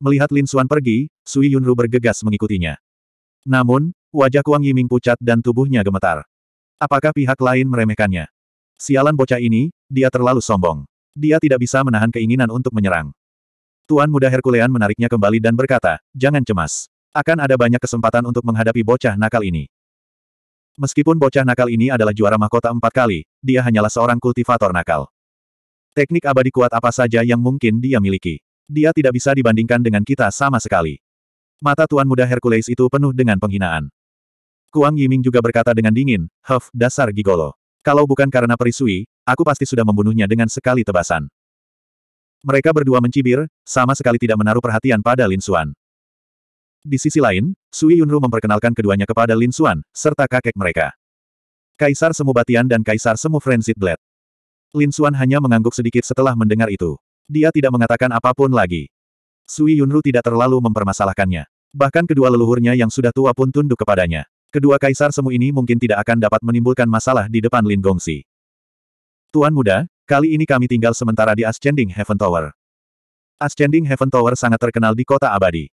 Melihat Lin Suan pergi, Sui Yunru bergegas mengikutinya. Namun, wajah Kuang Yiming pucat dan tubuhnya gemetar. Apakah pihak lain meremehkannya? Sialan bocah ini, dia terlalu sombong. Dia tidak bisa menahan keinginan untuk menyerang. Tuan muda Herculean menariknya kembali dan berkata, jangan cemas. Akan ada banyak kesempatan untuk menghadapi bocah nakal ini. Meskipun bocah nakal ini adalah juara mahkota empat kali, dia hanyalah seorang kultivator nakal. Teknik abadi kuat apa saja yang mungkin dia miliki. Dia tidak bisa dibandingkan dengan kita sama sekali. Mata Tuan Muda Hercules itu penuh dengan penghinaan. Kuang Yiming juga berkata dengan dingin, Huff, dasar gigolo. Kalau bukan karena perisui, Aku pasti sudah membunuhnya dengan sekali tebasan. Mereka berdua mencibir, sama sekali tidak menaruh perhatian pada Lin Xuan. Di sisi lain, Sui Yunru memperkenalkan keduanya kepada Lin Xuan, serta kakek mereka. Kaisar Semu Batian dan Kaisar Semu Frenzied Blade. Lin Xuan hanya mengangguk sedikit setelah mendengar itu. Dia tidak mengatakan apapun lagi. Sui Yunru tidak terlalu mempermasalahkannya. Bahkan kedua leluhurnya yang sudah tua pun tunduk kepadanya. Kedua kaisar semu ini mungkin tidak akan dapat menimbulkan masalah di depan Lin Gongsi. Tuan muda, kali ini kami tinggal sementara di Ascending Heaven Tower. Ascending Heaven Tower sangat terkenal di kota abadi.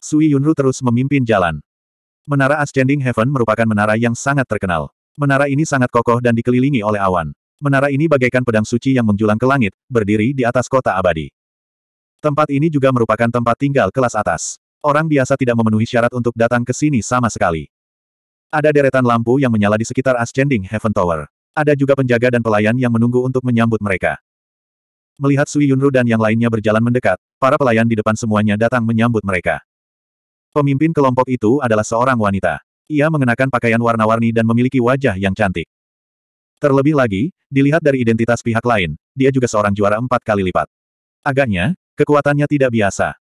Sui Yunru terus memimpin jalan. Menara Ascending Heaven merupakan menara yang sangat terkenal. Menara ini sangat kokoh dan dikelilingi oleh awan. Menara ini bagaikan pedang suci yang menjulang ke langit, berdiri di atas kota abadi. Tempat ini juga merupakan tempat tinggal kelas atas. Orang biasa tidak memenuhi syarat untuk datang ke sini sama sekali. Ada deretan lampu yang menyala di sekitar Ascending Heaven Tower. Ada juga penjaga dan pelayan yang menunggu untuk menyambut mereka. Melihat Sui Yunru dan yang lainnya berjalan mendekat, para pelayan di depan semuanya datang menyambut mereka. Pemimpin kelompok itu adalah seorang wanita. Ia mengenakan pakaian warna-warni dan memiliki wajah yang cantik. Terlebih lagi, dilihat dari identitas pihak lain, dia juga seorang juara empat kali lipat. Agaknya, kekuatannya tidak biasa.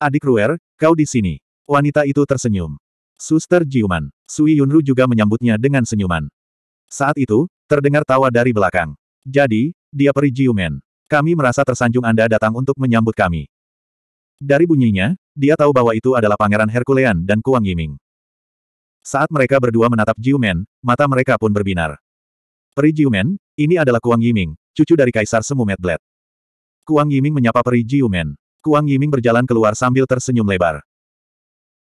Adik Ruer, kau di sini. Wanita itu tersenyum. Suster Jiuman, Sui Yunru juga menyambutnya dengan senyuman. Saat itu, Terdengar tawa dari belakang. Jadi, dia peri Jiumen. Kami merasa tersanjung Anda datang untuk menyambut kami. Dari bunyinya, dia tahu bahwa itu adalah Pangeran Herculean dan Kuang Yiming. Saat mereka berdua menatap Jiumen, mata mereka pun berbinar. Peri Jiumen, ini adalah Kuang Yiming, cucu dari Kaisar Semu Medlet. Kuang Yiming menyapa Peri Jiumen. Kuang Yiming berjalan keluar sambil tersenyum lebar.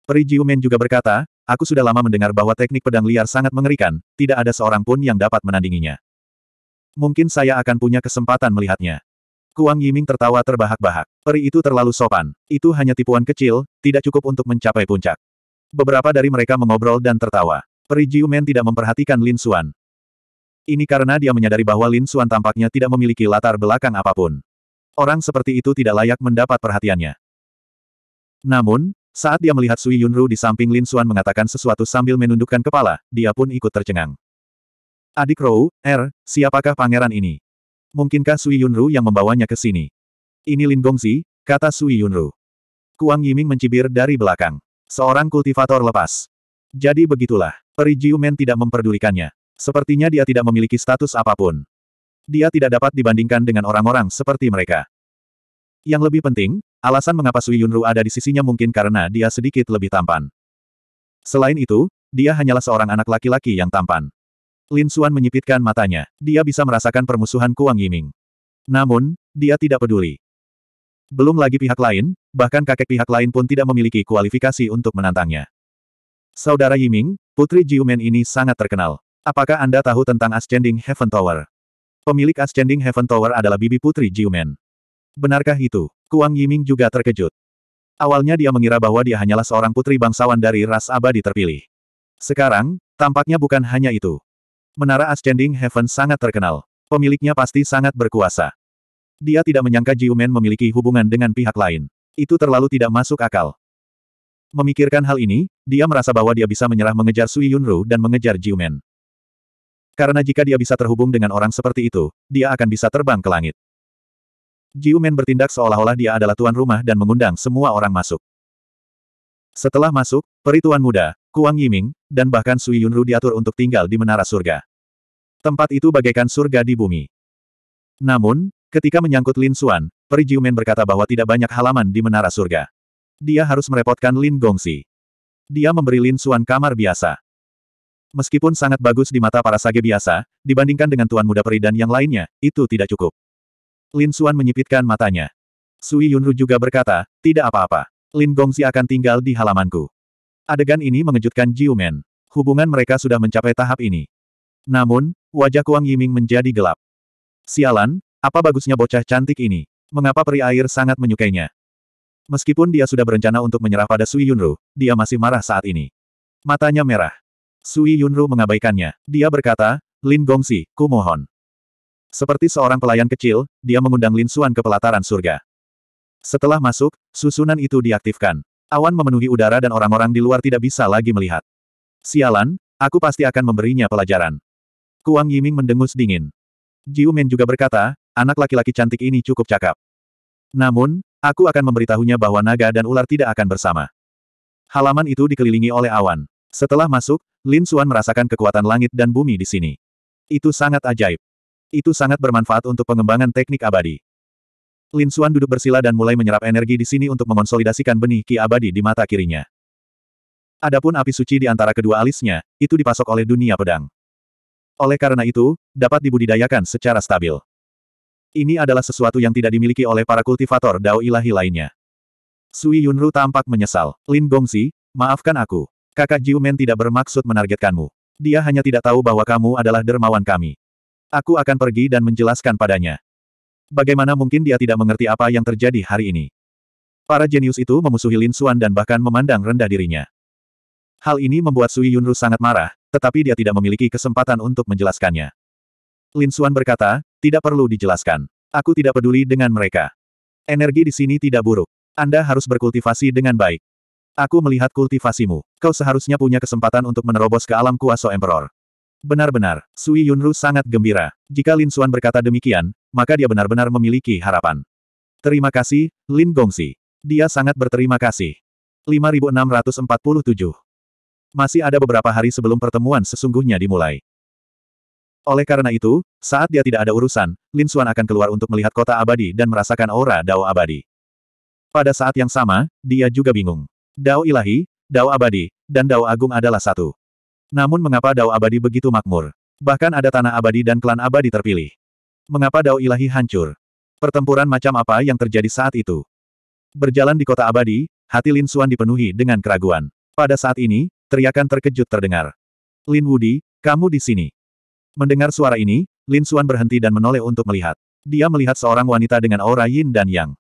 Peri Jiumen juga berkata, Aku sudah lama mendengar bahwa teknik pedang liar sangat mengerikan, tidak ada seorang pun yang dapat menandinginya. Mungkin saya akan punya kesempatan melihatnya. Kuang Yiming tertawa terbahak-bahak. Peri itu terlalu sopan. Itu hanya tipuan kecil, tidak cukup untuk mencapai puncak. Beberapa dari mereka mengobrol dan tertawa. Peri Jiumen tidak memperhatikan Lin Xuan. Ini karena dia menyadari bahwa Lin Xuan tampaknya tidak memiliki latar belakang apapun. Orang seperti itu tidak layak mendapat perhatiannya. Namun, saat dia melihat Sui Yunru di samping Lin Xuan mengatakan sesuatu sambil menundukkan kepala, dia pun ikut tercengang. Adik Rou, Er, siapakah pangeran ini? Mungkinkah Sui Yunru yang membawanya ke sini? Ini Lin Gongzi, kata Sui Yunru. Kuang Yiming mencibir dari belakang. Seorang kultivator lepas. Jadi begitulah, Peri Jiumen tidak memperdulikannya. Sepertinya dia tidak memiliki status apapun. Dia tidak dapat dibandingkan dengan orang-orang seperti mereka. Yang lebih penting, Alasan mengapa Sui Yunru ada di sisinya mungkin karena dia sedikit lebih tampan. Selain itu, dia hanyalah seorang anak laki-laki yang tampan. Lin Xuan menyipitkan matanya. Dia bisa merasakan permusuhan Kuang Yiming. Namun, dia tidak peduli. Belum lagi pihak lain, bahkan kakek pihak lain pun tidak memiliki kualifikasi untuk menantangnya. Saudara Yiming, putri Jiumen ini sangat terkenal. Apakah Anda tahu tentang Ascending Heaven Tower? Pemilik Ascending Heaven Tower adalah bibi putri Jiumen. Benarkah itu? Kuang Yiming juga terkejut. Awalnya dia mengira bahwa dia hanyalah seorang putri bangsawan dari ras abadi terpilih. Sekarang, tampaknya bukan hanya itu. Menara Ascending Heaven sangat terkenal. Pemiliknya pasti sangat berkuasa. Dia tidak menyangka Jiumen memiliki hubungan dengan pihak lain. Itu terlalu tidak masuk akal. Memikirkan hal ini, dia merasa bahwa dia bisa menyerah mengejar Sui Yunru dan mengejar Jiumen. Karena jika dia bisa terhubung dengan orang seperti itu, dia akan bisa terbang ke langit. Jiumen bertindak seolah-olah dia adalah tuan rumah dan mengundang semua orang masuk. Setelah masuk, peri muda, Kuang Yiming, dan bahkan Sui Yunru diatur untuk tinggal di menara surga. Tempat itu bagaikan surga di bumi. Namun, ketika menyangkut Lin Xuan, peri Jiumen berkata bahwa tidak banyak halaman di menara surga. Dia harus merepotkan Lin Gongsi. Dia memberi Lin Xuan kamar biasa. Meskipun sangat bagus di mata para sage biasa, dibandingkan dengan tuan muda peri dan yang lainnya, itu tidak cukup. Lin Xuan menyipitkan matanya. Sui Yunru juga berkata, tidak apa-apa. Lin Gongzi akan tinggal di halamanku. Adegan ini mengejutkan Jiu Men. Hubungan mereka sudah mencapai tahap ini. Namun, wajah Kuang Yiming menjadi gelap. Sialan, apa bagusnya bocah cantik ini? Mengapa peri air sangat menyukainya? Meskipun dia sudah berencana untuk menyerah pada Sui Yunru, dia masih marah saat ini. Matanya merah. Sui Yunru mengabaikannya. Dia berkata, Lin Gongsi, mohon. Seperti seorang pelayan kecil, dia mengundang Lin Xuan ke pelataran surga. Setelah masuk, susunan itu diaktifkan. Awan memenuhi udara dan orang-orang di luar tidak bisa lagi melihat. Sialan, aku pasti akan memberinya pelajaran. Kuang Yiming mendengus dingin. Jiu Men juga berkata, anak laki-laki cantik ini cukup cakap. Namun, aku akan memberitahunya bahwa naga dan ular tidak akan bersama. Halaman itu dikelilingi oleh awan. Setelah masuk, Lin Xuan merasakan kekuatan langit dan bumi di sini. Itu sangat ajaib. Itu sangat bermanfaat untuk pengembangan teknik abadi. Lin Xuan duduk bersila dan mulai menyerap energi di sini untuk mengonsolidasikan benih ki abadi di mata kirinya. Adapun api suci di antara kedua alisnya, itu dipasok oleh dunia pedang. Oleh karena itu, dapat dibudidayakan secara stabil. Ini adalah sesuatu yang tidak dimiliki oleh para kultivator dao ilahi lainnya. Sui Yunru tampak menyesal. Lin Gongzi, maafkan aku. Kakak Jiumen tidak bermaksud menargetkanmu. Dia hanya tidak tahu bahwa kamu adalah dermawan kami. Aku akan pergi dan menjelaskan padanya. Bagaimana mungkin dia tidak mengerti apa yang terjadi hari ini? Para jenius itu memusuhi Lin Xuan dan bahkan memandang rendah dirinya. Hal ini membuat Sui Yunru sangat marah, tetapi dia tidak memiliki kesempatan untuk menjelaskannya. Lin Xuan berkata, tidak perlu dijelaskan. Aku tidak peduli dengan mereka. Energi di sini tidak buruk. Anda harus berkultivasi dengan baik. Aku melihat kultivasimu. Kau seharusnya punya kesempatan untuk menerobos ke alam kuasa Emperor. Benar-benar, Sui Yunru sangat gembira. Jika Lin Xuan berkata demikian, maka dia benar-benar memiliki harapan. Terima kasih, Lin Gongxi. Dia sangat berterima kasih. 5647 Masih ada beberapa hari sebelum pertemuan sesungguhnya dimulai. Oleh karena itu, saat dia tidak ada urusan, Lin Xuan akan keluar untuk melihat kota abadi dan merasakan aura Dao abadi. Pada saat yang sama, dia juga bingung. Dao ilahi, Dao abadi, dan Dao agung adalah satu. Namun mengapa Dao abadi begitu makmur? Bahkan ada tanah abadi dan klan abadi terpilih. Mengapa Dao ilahi hancur? Pertempuran macam apa yang terjadi saat itu? Berjalan di kota abadi, hati Lin Xuan dipenuhi dengan keraguan. Pada saat ini, teriakan terkejut terdengar. Lin Wudi, kamu di sini. Mendengar suara ini, Lin Xuan berhenti dan menoleh untuk melihat. Dia melihat seorang wanita dengan aura yin dan yang.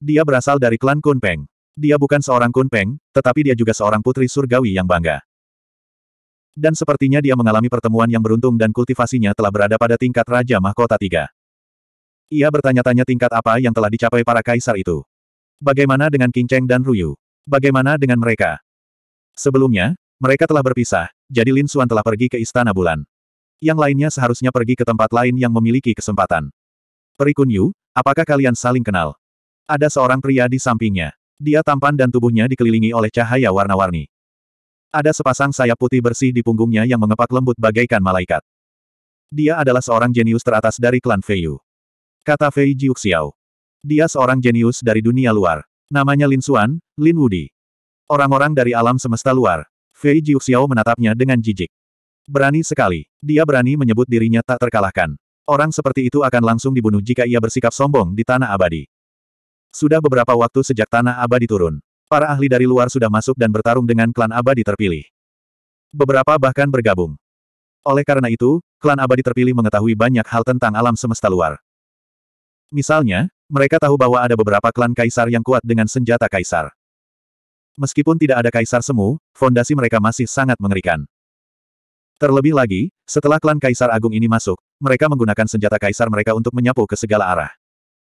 Dia berasal dari klan Kunpeng. Dia bukan seorang Kunpeng, tetapi dia juga seorang putri surgawi yang bangga. Dan sepertinya dia mengalami pertemuan yang beruntung dan kultivasinya telah berada pada tingkat Raja Mahkota tiga. Ia bertanya-tanya tingkat apa yang telah dicapai para kaisar itu. Bagaimana dengan King Cheng dan Ruyu? Bagaimana dengan mereka? Sebelumnya, mereka telah berpisah, jadi Lin Xuan telah pergi ke Istana Bulan. Yang lainnya seharusnya pergi ke tempat lain yang memiliki kesempatan. Perikun Yu, apakah kalian saling kenal? Ada seorang pria di sampingnya. Dia tampan dan tubuhnya dikelilingi oleh cahaya warna-warni. Ada sepasang sayap putih bersih di punggungnya yang mengepak lembut bagaikan malaikat. Dia adalah seorang jenius teratas dari klan Feiyu. Kata Fei Jiuxiao. Dia seorang jenius dari dunia luar. Namanya Lin Xuan, Lin Wudi. Orang-orang dari alam semesta luar. Fei Jiuxiao menatapnya dengan jijik. Berani sekali. Dia berani menyebut dirinya tak terkalahkan. Orang seperti itu akan langsung dibunuh jika ia bersikap sombong di Tanah Abadi. Sudah beberapa waktu sejak Tanah Abadi turun. Para ahli dari luar sudah masuk dan bertarung dengan klan abadi terpilih. Beberapa bahkan bergabung. Oleh karena itu, klan abadi terpilih mengetahui banyak hal tentang alam semesta luar. Misalnya, mereka tahu bahwa ada beberapa klan kaisar yang kuat dengan senjata kaisar. Meskipun tidak ada kaisar semu, fondasi mereka masih sangat mengerikan. Terlebih lagi, setelah klan Kaisar Agung ini masuk, mereka menggunakan senjata Kaisar mereka untuk menyapu ke segala arah.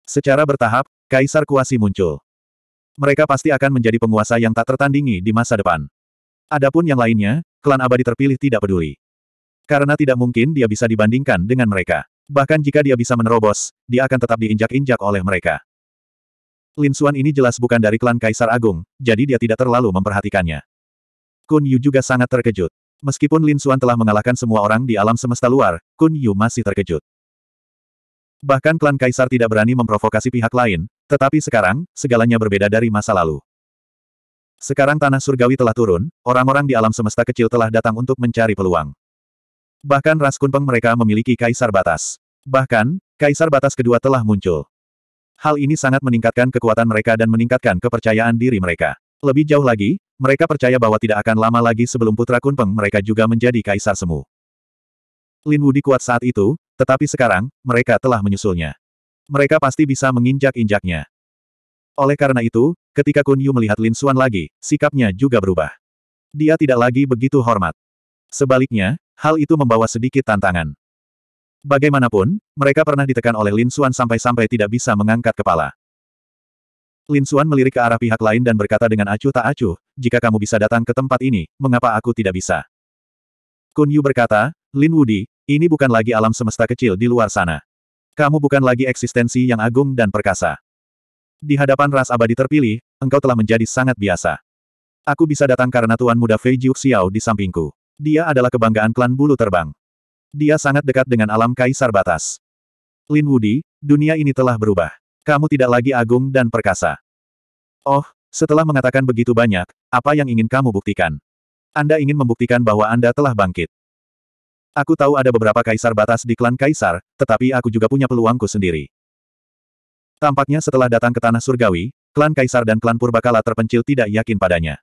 Secara bertahap, Kaisar Kuasi muncul. Mereka pasti akan menjadi penguasa yang tak tertandingi di masa depan. Adapun yang lainnya, klan abadi terpilih tidak peduli. Karena tidak mungkin dia bisa dibandingkan dengan mereka. Bahkan jika dia bisa menerobos, dia akan tetap diinjak-injak oleh mereka. Lin Xuan ini jelas bukan dari klan Kaisar Agung, jadi dia tidak terlalu memperhatikannya. Kun Yu juga sangat terkejut. Meskipun Lin Xuan telah mengalahkan semua orang di alam semesta luar, Kun Yu masih terkejut. Bahkan klan Kaisar tidak berani memprovokasi pihak lain, tetapi sekarang, segalanya berbeda dari masa lalu. Sekarang tanah surgawi telah turun, orang-orang di alam semesta kecil telah datang untuk mencari peluang. Bahkan ras kunpeng mereka memiliki Kaisar Batas. Bahkan, Kaisar Batas kedua telah muncul. Hal ini sangat meningkatkan kekuatan mereka dan meningkatkan kepercayaan diri mereka. Lebih jauh lagi, mereka percaya bahwa tidak akan lama lagi sebelum putra Kunpeng mereka juga menjadi kaisar semu. Lin Wudi kuat saat itu, tetapi sekarang, mereka telah menyusulnya. Mereka pasti bisa menginjak-injaknya. Oleh karena itu, ketika Kun Yu melihat Lin Xuan lagi, sikapnya juga berubah. Dia tidak lagi begitu hormat. Sebaliknya, hal itu membawa sedikit tantangan. Bagaimanapun, mereka pernah ditekan oleh Lin Xuan sampai-sampai tidak bisa mengangkat kepala. Lin Xuan melirik ke arah pihak lain dan berkata dengan acuh tak acuh, jika kamu bisa datang ke tempat ini, mengapa aku tidak bisa? Kun Yu berkata, Lin Wudi, ini bukan lagi alam semesta kecil di luar sana. Kamu bukan lagi eksistensi yang agung dan perkasa. Di hadapan ras abadi terpilih, engkau telah menjadi sangat biasa. Aku bisa datang karena Tuan Muda Fei Jiu Xiao di sampingku. Dia adalah kebanggaan klan bulu terbang. Dia sangat dekat dengan alam kaisar batas. Lin Wudi, dunia ini telah berubah. Kamu tidak lagi agung dan perkasa. Oh, setelah mengatakan begitu banyak, apa yang ingin kamu buktikan? Anda ingin membuktikan bahwa Anda telah bangkit. Aku tahu ada beberapa kaisar batas di klan kaisar, tetapi aku juga punya peluangku sendiri. Tampaknya setelah datang ke tanah surgawi, klan kaisar dan klan purbakala terpencil tidak yakin padanya.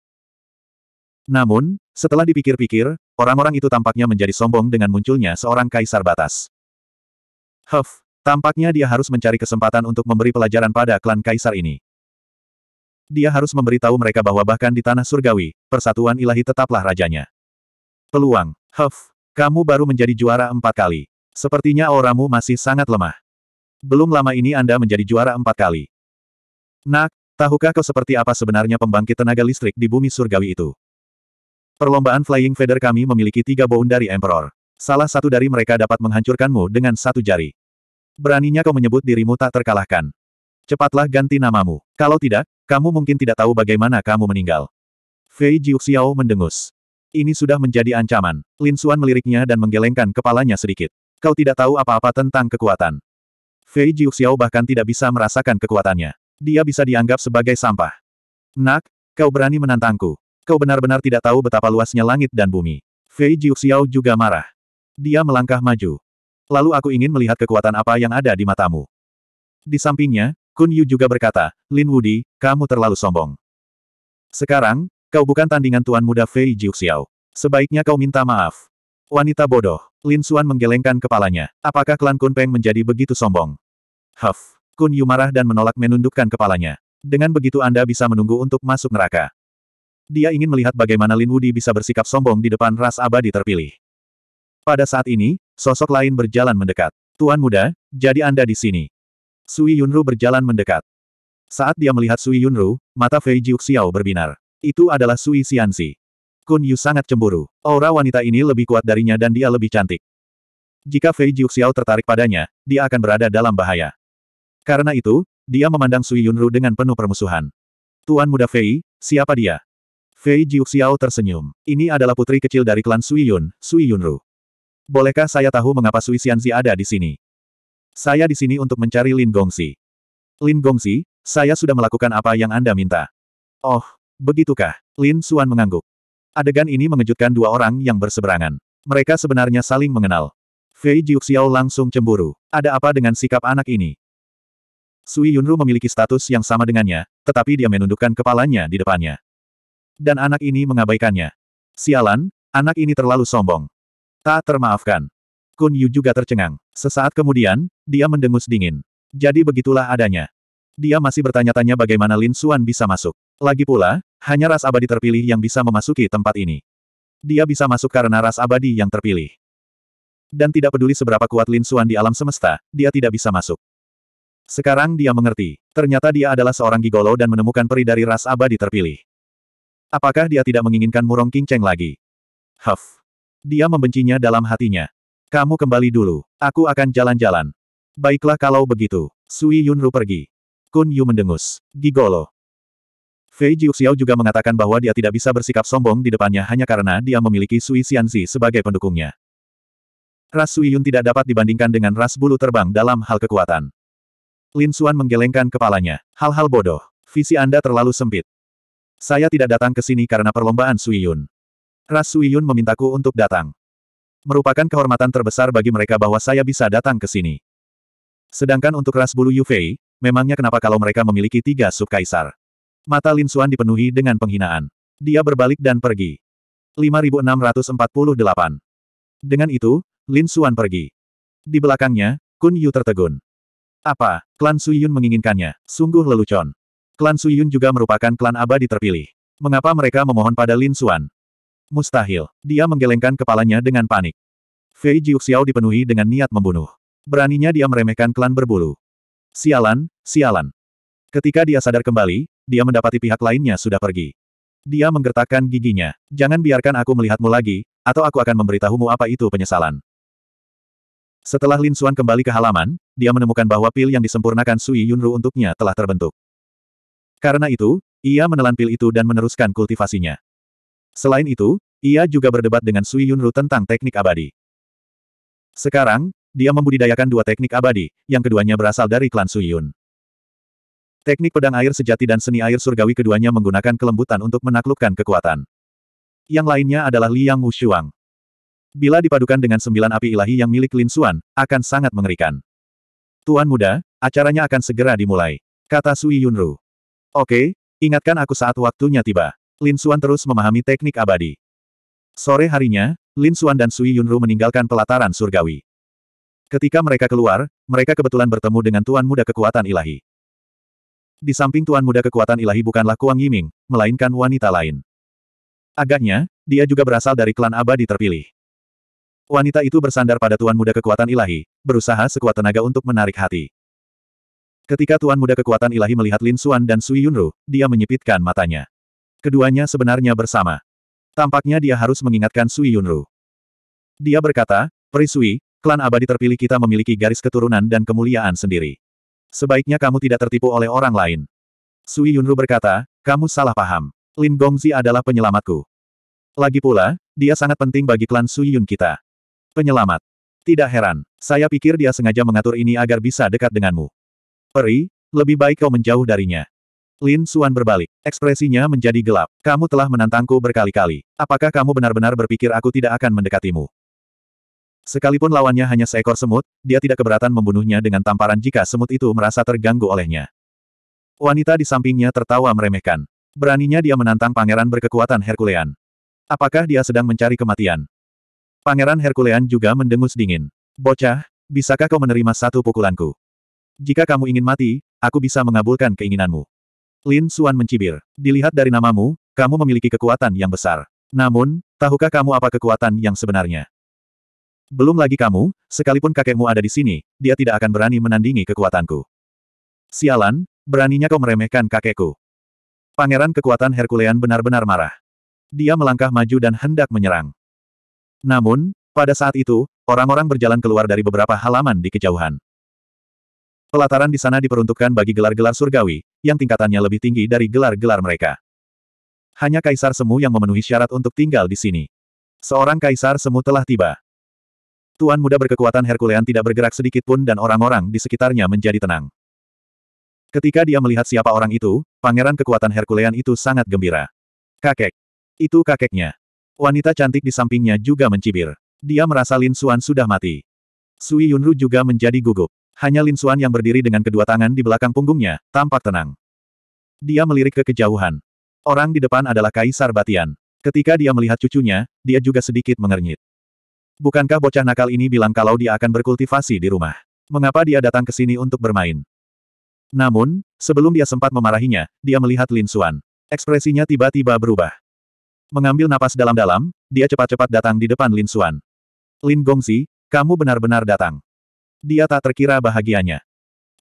Namun, setelah dipikir-pikir, orang-orang itu tampaknya menjadi sombong dengan munculnya seorang kaisar batas. Huff, tampaknya dia harus mencari kesempatan untuk memberi pelajaran pada klan kaisar ini. Dia harus memberitahu mereka bahwa bahkan di tanah surgawi, persatuan ilahi tetaplah rajanya. Peluang, Huff, kamu baru menjadi juara empat kali. Sepertinya auramu masih sangat lemah. Belum lama ini Anda menjadi juara empat kali. Nak, tahukah kau seperti apa sebenarnya pembangkit tenaga listrik di bumi surgawi itu? Perlombaan Flying Feather kami memiliki tiga boun dari Emperor. Salah satu dari mereka dapat menghancurkanmu dengan satu jari. Beraninya kau menyebut dirimu tak terkalahkan. Cepatlah ganti namamu. Kalau tidak, kamu mungkin tidak tahu bagaimana kamu meninggal. Fei Jiuxiao mendengus. Ini sudah menjadi ancaman. Lin Suan meliriknya dan menggelengkan kepalanya sedikit. Kau tidak tahu apa-apa tentang kekuatan. Fei Jiuxiao bahkan tidak bisa merasakan kekuatannya. Dia bisa dianggap sebagai sampah. Nak, kau berani menantangku. Kau benar-benar tidak tahu betapa luasnya langit dan bumi. Fei Jiuxiao juga marah. Dia melangkah maju. Lalu aku ingin melihat kekuatan apa yang ada di matamu. Di sampingnya, Kun Yu juga berkata, Lin Wudi, kamu terlalu sombong. Sekarang, Kau bukan tandingan tuan muda Fei Jiuxiao. Sebaiknya kau minta maaf. Wanita bodoh. Lin Xuan menggelengkan kepalanya. Apakah klan Kun Peng menjadi begitu sombong? Huff. Kun Yu marah dan menolak menundukkan kepalanya. Dengan begitu Anda bisa menunggu untuk masuk neraka. Dia ingin melihat bagaimana Lin Wudi bisa bersikap sombong di depan ras abadi terpilih. Pada saat ini, sosok lain berjalan mendekat. Tuan muda, jadi Anda di sini. Sui Yunru berjalan mendekat. Saat dia melihat Sui Yunru, mata Fei Jiuxiao berbinar. Itu adalah Sui Xianxi. Kun Yu sangat cemburu. Aura wanita ini lebih kuat darinya dan dia lebih cantik. Jika Fei Jiuxiao tertarik padanya, dia akan berada dalam bahaya. Karena itu, dia memandang Sui Yunru dengan penuh permusuhan. Tuan muda Fei, siapa dia? Fei Jiuxiao tersenyum. Ini adalah putri kecil dari klan Sui Yun, Sui Yunru. Bolehkah saya tahu mengapa Sui Xianzi ada di sini? Saya di sini untuk mencari Lin Gongsi. Lin Gongsi, saya sudah melakukan apa yang Anda minta. Oh, Begitukah? Lin Suan mengangguk. Adegan ini mengejutkan dua orang yang berseberangan. Mereka sebenarnya saling mengenal. Fei Jiuxiao langsung cemburu. Ada apa dengan sikap anak ini? Sui Yunru memiliki status yang sama dengannya, tetapi dia menundukkan kepalanya di depannya. Dan anak ini mengabaikannya. Sialan, anak ini terlalu sombong. Tak termaafkan. Kun Yu juga tercengang. Sesaat kemudian, dia mendengus dingin. Jadi begitulah adanya. Dia masih bertanya-tanya bagaimana Lin Suan bisa masuk. Lagi pula, hanya ras abadi terpilih yang bisa memasuki tempat ini. Dia bisa masuk karena ras abadi yang terpilih. Dan tidak peduli seberapa kuat Lin Xuan di alam semesta, dia tidak bisa masuk. Sekarang dia mengerti. Ternyata dia adalah seorang gigolo dan menemukan peri dari ras abadi terpilih. Apakah dia tidak menginginkan Murong King Cheng lagi? Huff. Dia membencinya dalam hatinya. Kamu kembali dulu. Aku akan jalan-jalan. Baiklah kalau begitu. Sui Yunru pergi. Kun Yu mendengus. Gigolo. Fei Jiuxiao juga mengatakan bahwa dia tidak bisa bersikap sombong di depannya hanya karena dia memiliki Sui Xianzi sebagai pendukungnya. Ras Sui Yun tidak dapat dibandingkan dengan ras bulu terbang dalam hal kekuatan. Lin Xuan menggelengkan kepalanya. Hal-hal bodoh. Visi Anda terlalu sempit. Saya tidak datang ke sini karena perlombaan Sui Yun. Ras Sui Yun memintaku untuk datang. Merupakan kehormatan terbesar bagi mereka bahwa saya bisa datang ke sini. Sedangkan untuk ras bulu Yufei, memangnya kenapa kalau mereka memiliki tiga subkaisar? Mata Lin Xuan dipenuhi dengan penghinaan. Dia berbalik dan pergi. 5648. Dengan itu, Lin Xuan pergi. Di belakangnya, Kun Yu tertegun. Apa, klan Suyun menginginkannya? Sungguh lelucon. Klan Suyun juga merupakan klan abadi terpilih. Mengapa mereka memohon pada Lin Xuan? Mustahil. Dia menggelengkan kepalanya dengan panik. Fei Jiuxiao dipenuhi dengan niat membunuh. Beraninya dia meremehkan klan berbulu. Sialan, sialan. Ketika dia sadar kembali, dia mendapati pihak lainnya sudah pergi. Dia menggertakkan giginya. Jangan biarkan aku melihatmu lagi, atau aku akan memberitahumu apa itu penyesalan. Setelah Lin Xuan kembali ke halaman, dia menemukan bahwa pil yang disempurnakan Sui Yunru untuknya telah terbentuk. Karena itu, ia menelan pil itu dan meneruskan kultivasinya. Selain itu, ia juga berdebat dengan Sui Yunru tentang teknik abadi. Sekarang, dia membudidayakan dua teknik abadi, yang keduanya berasal dari klan Sui Yun. Teknik pedang air sejati dan seni air surgawi keduanya menggunakan kelembutan untuk menaklukkan kekuatan. Yang lainnya adalah Liang Wushuang. Bila dipadukan dengan sembilan api ilahi yang milik Lin Xuan, akan sangat mengerikan. Tuan muda, acaranya akan segera dimulai. Kata Sui Yunru. Oke, ingatkan aku saat waktunya tiba. Lin Xuan terus memahami teknik abadi. Sore harinya, Lin Xuan dan Sui Yunru meninggalkan pelataran surgawi. Ketika mereka keluar, mereka kebetulan bertemu dengan Tuan Muda Kekuatan Ilahi. Di samping tuan muda kekuatan ilahi bukanlah Kuang Yiming, melainkan wanita lain. Agaknya, dia juga berasal dari klan abadi terpilih. Wanita itu bersandar pada tuan muda kekuatan ilahi, berusaha sekuat tenaga untuk menarik hati. Ketika tuan muda kekuatan ilahi melihat Lin Xuan dan Sui Yunru, dia menyipitkan matanya. Keduanya sebenarnya bersama. Tampaknya dia harus mengingatkan Sui Yunru. Dia berkata, Perisui, klan abadi terpilih kita memiliki garis keturunan dan kemuliaan sendiri. Sebaiknya kamu tidak tertipu oleh orang lain. Sui Yunru berkata, kamu salah paham. Lin Gongzi adalah penyelamatku. Lagi pula, dia sangat penting bagi klan Sui Yun kita. Penyelamat. Tidak heran, saya pikir dia sengaja mengatur ini agar bisa dekat denganmu. Peri, lebih baik kau menjauh darinya. Lin Suan berbalik. Ekspresinya menjadi gelap. Kamu telah menantangku berkali-kali. Apakah kamu benar-benar berpikir aku tidak akan mendekatimu? Sekalipun lawannya hanya seekor semut, dia tidak keberatan membunuhnya dengan tamparan jika semut itu merasa terganggu olehnya. Wanita di sampingnya tertawa meremehkan. Beraninya dia menantang pangeran berkekuatan Herkulean. Apakah dia sedang mencari kematian? Pangeran Herkulean juga mendengus dingin. Bocah, bisakah kau menerima satu pukulanku? Jika kamu ingin mati, aku bisa mengabulkan keinginanmu. Lin Suan mencibir. Dilihat dari namamu, kamu memiliki kekuatan yang besar. Namun, tahukah kamu apa kekuatan yang sebenarnya? Belum lagi kamu, sekalipun kakekmu ada di sini, dia tidak akan berani menandingi kekuatanku. Sialan, beraninya kau meremehkan kakekku. Pangeran kekuatan Herculean benar-benar marah. Dia melangkah maju dan hendak menyerang. Namun, pada saat itu, orang-orang berjalan keluar dari beberapa halaman di kejauhan. Pelataran di sana diperuntukkan bagi gelar-gelar surgawi, yang tingkatannya lebih tinggi dari gelar-gelar mereka. Hanya kaisar semu yang memenuhi syarat untuk tinggal di sini. Seorang kaisar semu telah tiba. Tuan muda berkekuatan Herculean tidak bergerak sedikit pun dan orang-orang di sekitarnya menjadi tenang. Ketika dia melihat siapa orang itu, pangeran kekuatan Herculean itu sangat gembira. Kakek. Itu kakeknya. Wanita cantik di sampingnya juga mencibir. Dia merasa Lin Xuan sudah mati. Sui Yunru juga menjadi gugup. Hanya Lin Xuan yang berdiri dengan kedua tangan di belakang punggungnya, tampak tenang. Dia melirik ke kejauhan. Orang di depan adalah Kaisar Batian. Ketika dia melihat cucunya, dia juga sedikit mengernyit. Bukankah bocah nakal ini bilang kalau dia akan berkultivasi di rumah? Mengapa dia datang ke sini untuk bermain? Namun, sebelum dia sempat memarahinya, dia melihat Lin Xuan. Ekspresinya tiba-tiba berubah. Mengambil napas dalam-dalam, dia cepat-cepat datang di depan Lin Xuan. Lin Gongzi, kamu benar-benar datang. Dia tak terkira bahagianya.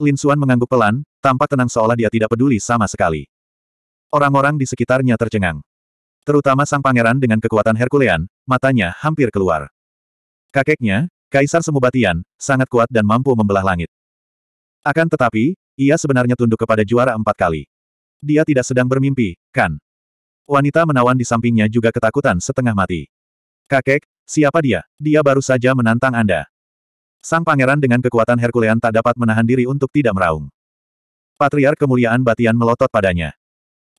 Lin Xuan mengangguk pelan, tampak tenang seolah dia tidak peduli sama sekali. Orang-orang di sekitarnya tercengang. Terutama sang pangeran dengan kekuatan Herkulean, matanya hampir keluar. Kakeknya, Kaisar Semubatian, sangat kuat dan mampu membelah langit. Akan tetapi, ia sebenarnya tunduk kepada juara empat kali. Dia tidak sedang bermimpi, kan? Wanita menawan di sampingnya juga ketakutan setengah mati. Kakek, siapa dia? Dia baru saja menantang Anda. Sang pangeran dengan kekuatan Herkulean tak dapat menahan diri untuk tidak meraung. Patriar kemuliaan Batian melotot padanya.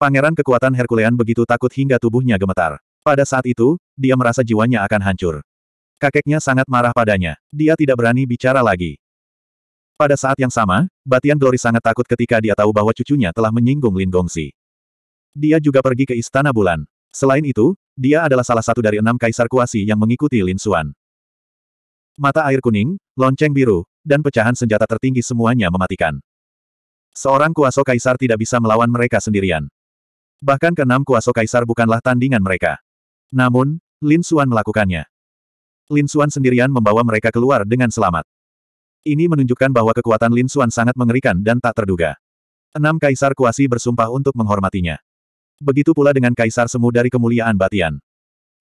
Pangeran kekuatan Herkulean begitu takut hingga tubuhnya gemetar. Pada saat itu, dia merasa jiwanya akan hancur. Kakeknya sangat marah padanya. Dia tidak berani bicara lagi. Pada saat yang sama, Batian Glory sangat takut ketika dia tahu bahwa cucunya telah menyinggung Lin Gongxi. Dia juga pergi ke Istana Bulan. Selain itu, dia adalah salah satu dari enam kaisar kuasi yang mengikuti Lin Xuan. Mata air kuning, lonceng biru, dan pecahan senjata tertinggi semuanya mematikan. Seorang kuaso kaisar tidak bisa melawan mereka sendirian. Bahkan keenam kuaso kaisar bukanlah tandingan mereka. Namun, Lin Xuan melakukannya. Lin Xuan sendirian membawa mereka keluar dengan selamat. Ini menunjukkan bahwa kekuatan Lin Xuan sangat mengerikan dan tak terduga. Enam kaisar kuasi bersumpah untuk menghormatinya. Begitu pula dengan kaisar semu dari kemuliaan Batian.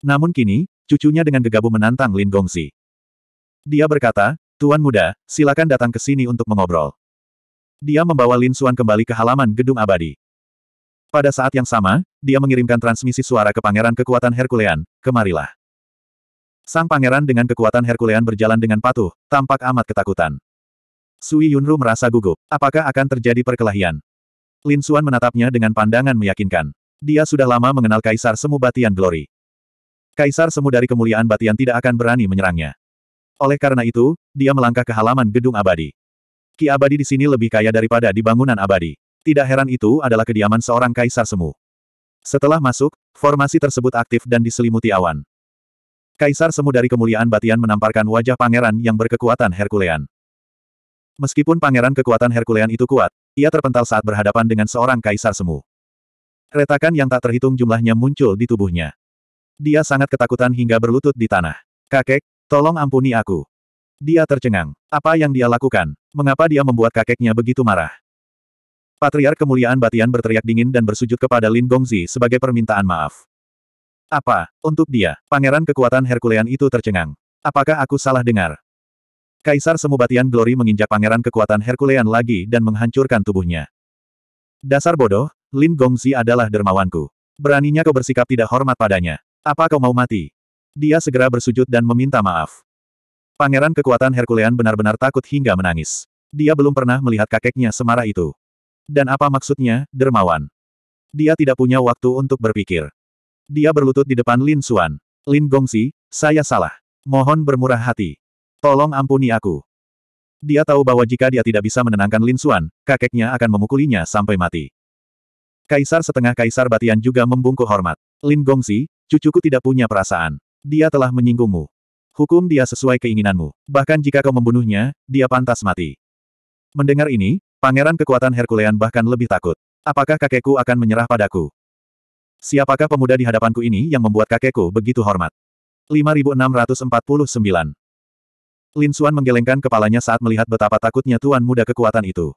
Namun kini, cucunya dengan gegabah menantang Lin Gongsi. Dia berkata, Tuan muda, silakan datang ke sini untuk mengobrol. Dia membawa Lin Xuan kembali ke halaman gedung abadi. Pada saat yang sama, dia mengirimkan transmisi suara ke Pangeran Kekuatan Herculean, kemarilah. Sang pangeran dengan kekuatan Herkulean berjalan dengan patuh, tampak amat ketakutan. Sui Yunru merasa gugup. Apakah akan terjadi perkelahian? Lin Xuan menatapnya dengan pandangan meyakinkan. Dia sudah lama mengenal Kaisar Semu Batian Glory. Kaisar Semu dari kemuliaan Batian tidak akan berani menyerangnya. Oleh karena itu, dia melangkah ke halaman gedung abadi. Ki abadi di sini lebih kaya daripada di bangunan abadi. Tidak heran itu adalah kediaman seorang Kaisar Semu. Setelah masuk, formasi tersebut aktif dan diselimuti awan. Kaisar Semu dari Kemuliaan Batian menamparkan wajah pangeran yang berkekuatan Herculean. Meskipun pangeran kekuatan Herculean itu kuat, ia terpental saat berhadapan dengan seorang Kaisar Semu. Retakan yang tak terhitung jumlahnya muncul di tubuhnya. Dia sangat ketakutan hingga berlutut di tanah. Kakek, tolong ampuni aku. Dia tercengang. Apa yang dia lakukan? Mengapa dia membuat kakeknya begitu marah? Patriar Kemuliaan Batian berteriak dingin dan bersujud kepada Lin Gongzi sebagai permintaan maaf. Apa, untuk dia, pangeran kekuatan Herkulean itu tercengang. Apakah aku salah dengar? Kaisar semubatian Glory menginjak pangeran kekuatan Herkulean lagi dan menghancurkan tubuhnya. Dasar bodoh, Lin Gongzi adalah dermawanku. Beraninya kau bersikap tidak hormat padanya. Apa kau mau mati? Dia segera bersujud dan meminta maaf. Pangeran kekuatan Herkulean benar-benar takut hingga menangis. Dia belum pernah melihat kakeknya semarah itu. Dan apa maksudnya, dermawan? Dia tidak punya waktu untuk berpikir. Dia berlutut di depan Lin Xuan. Lin Gongsi, saya salah. Mohon bermurah hati. Tolong ampuni aku. Dia tahu bahwa jika dia tidak bisa menenangkan Lin Xuan, kakeknya akan memukulinya sampai mati. Kaisar setengah Kaisar Batian juga membungkuk hormat. Lin Gongsi, cucuku tidak punya perasaan. Dia telah menyinggungmu. Hukum dia sesuai keinginanmu. Bahkan jika kau membunuhnya, dia pantas mati. Mendengar ini, pangeran kekuatan Herkulean bahkan lebih takut. Apakah kakekku akan menyerah padaku? Siapakah pemuda di hadapanku ini yang membuat kakekku begitu hormat? 5649. Lin Xuan menggelengkan kepalanya saat melihat betapa takutnya tuan muda kekuatan itu.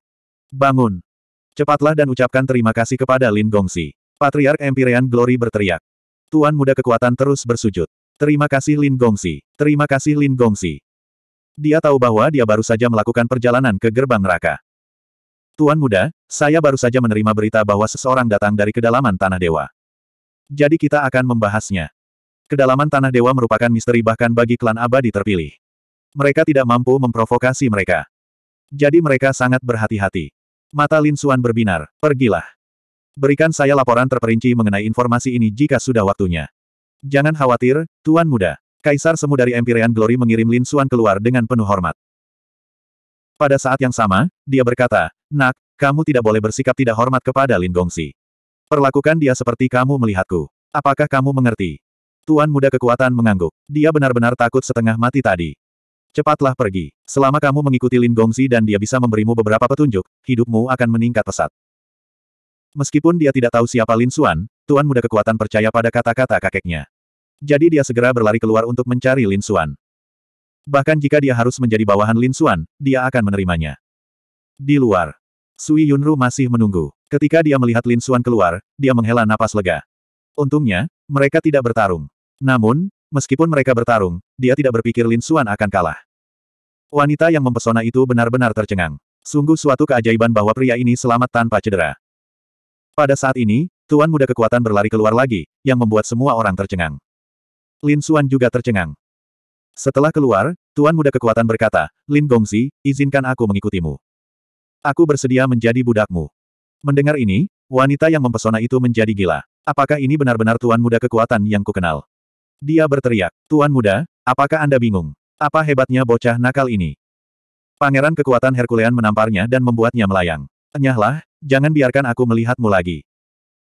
Bangun! Cepatlah dan ucapkan terima kasih kepada Lin Gongsi. Patriark Empirean Glory berteriak. Tuan muda kekuatan terus bersujud. Terima kasih Lin Gongsi. Terima kasih Lin Gongsi. Dia tahu bahwa dia baru saja melakukan perjalanan ke gerbang neraka. Tuan muda, saya baru saja menerima berita bahwa seseorang datang dari kedalaman Tanah Dewa jadi kita akan membahasnya. Kedalaman Tanah Dewa merupakan misteri bahkan bagi klan abadi terpilih. Mereka tidak mampu memprovokasi mereka. Jadi mereka sangat berhati-hati. Mata Lin Suan berbinar, pergilah. Berikan saya laporan terperinci mengenai informasi ini jika sudah waktunya. Jangan khawatir, Tuan Muda. Kaisar Semu dari Empyrean Glory mengirim Lin Suan keluar dengan penuh hormat. Pada saat yang sama, dia berkata, Nak, kamu tidak boleh bersikap tidak hormat kepada Lin Gongsi. Perlakukan dia seperti kamu melihatku. Apakah kamu mengerti? Tuan muda kekuatan mengangguk. Dia benar-benar takut setengah mati tadi. Cepatlah pergi. Selama kamu mengikuti Lin Gongzi dan dia bisa memberimu beberapa petunjuk, hidupmu akan meningkat pesat. Meskipun dia tidak tahu siapa Lin Xuan, Tuan muda kekuatan percaya pada kata-kata kakeknya. Jadi dia segera berlari keluar untuk mencari Lin Xuan. Bahkan jika dia harus menjadi bawahan Lin Xuan, dia akan menerimanya. Di luar, Sui Yunru masih menunggu. Ketika dia melihat Lin Xuan keluar, dia menghela napas lega. Untungnya, mereka tidak bertarung. Namun, meskipun mereka bertarung, dia tidak berpikir Lin Xuan akan kalah. Wanita yang mempesona itu benar-benar tercengang. Sungguh suatu keajaiban bahwa pria ini selamat tanpa cedera. Pada saat ini, Tuan Muda Kekuatan berlari keluar lagi, yang membuat semua orang tercengang. Lin Xuan juga tercengang. Setelah keluar, Tuan Muda Kekuatan berkata, Lin Gongzi, izinkan aku mengikutimu. Aku bersedia menjadi budakmu. Mendengar ini, wanita yang mempesona itu menjadi gila. Apakah ini benar-benar tuan muda kekuatan yang kukenal? Dia berteriak, Tuan muda, apakah Anda bingung? Apa hebatnya bocah nakal ini? Pangeran kekuatan Herculean menamparnya dan membuatnya melayang. Enyahlah, jangan biarkan aku melihatmu lagi.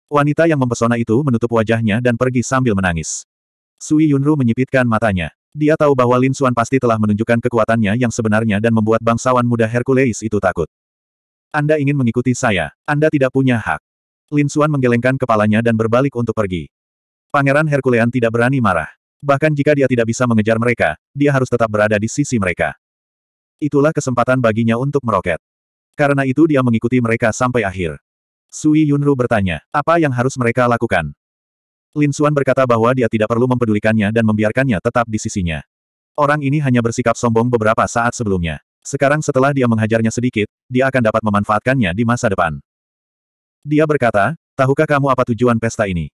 Wanita yang mempesona itu menutup wajahnya dan pergi sambil menangis. Sui Yunru menyipitkan matanya. Dia tahu bahwa Lin Xuan pasti telah menunjukkan kekuatannya yang sebenarnya dan membuat bangsawan muda Hercules itu takut. Anda ingin mengikuti saya. Anda tidak punya hak. Lin Xuan menggelengkan kepalanya dan berbalik untuk pergi. Pangeran Herculean tidak berani marah. Bahkan jika dia tidak bisa mengejar mereka, dia harus tetap berada di sisi mereka. Itulah kesempatan baginya untuk meroket. Karena itu dia mengikuti mereka sampai akhir. Sui Yunru bertanya, apa yang harus mereka lakukan? Lin Xuan berkata bahwa dia tidak perlu mempedulikannya dan membiarkannya tetap di sisinya. Orang ini hanya bersikap sombong beberapa saat sebelumnya. Sekarang setelah dia menghajarnya sedikit, dia akan dapat memanfaatkannya di masa depan. Dia berkata, tahukah kamu apa tujuan pesta ini?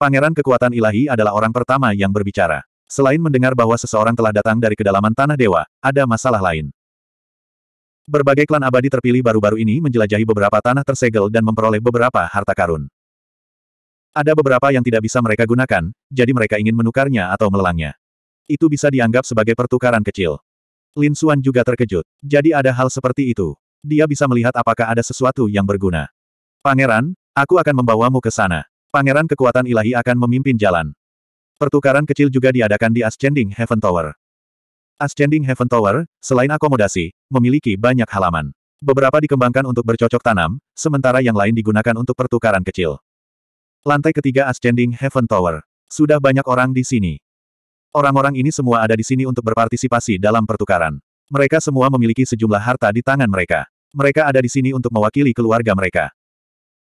Pangeran kekuatan ilahi adalah orang pertama yang berbicara. Selain mendengar bahwa seseorang telah datang dari kedalaman tanah dewa, ada masalah lain. Berbagai klan abadi terpilih baru-baru ini menjelajahi beberapa tanah tersegel dan memperoleh beberapa harta karun. Ada beberapa yang tidak bisa mereka gunakan, jadi mereka ingin menukarnya atau melelangnya. Itu bisa dianggap sebagai pertukaran kecil. Lin Suan juga terkejut. Jadi ada hal seperti itu. Dia bisa melihat apakah ada sesuatu yang berguna. Pangeran, aku akan membawamu ke sana. Pangeran kekuatan ilahi akan memimpin jalan. Pertukaran kecil juga diadakan di Ascending Heaven Tower. Ascending Heaven Tower, selain akomodasi, memiliki banyak halaman. Beberapa dikembangkan untuk bercocok tanam, sementara yang lain digunakan untuk pertukaran kecil. Lantai ketiga Ascending Heaven Tower. Sudah banyak orang di sini. Orang-orang ini semua ada di sini untuk berpartisipasi dalam pertukaran. Mereka semua memiliki sejumlah harta di tangan mereka. Mereka ada di sini untuk mewakili keluarga mereka.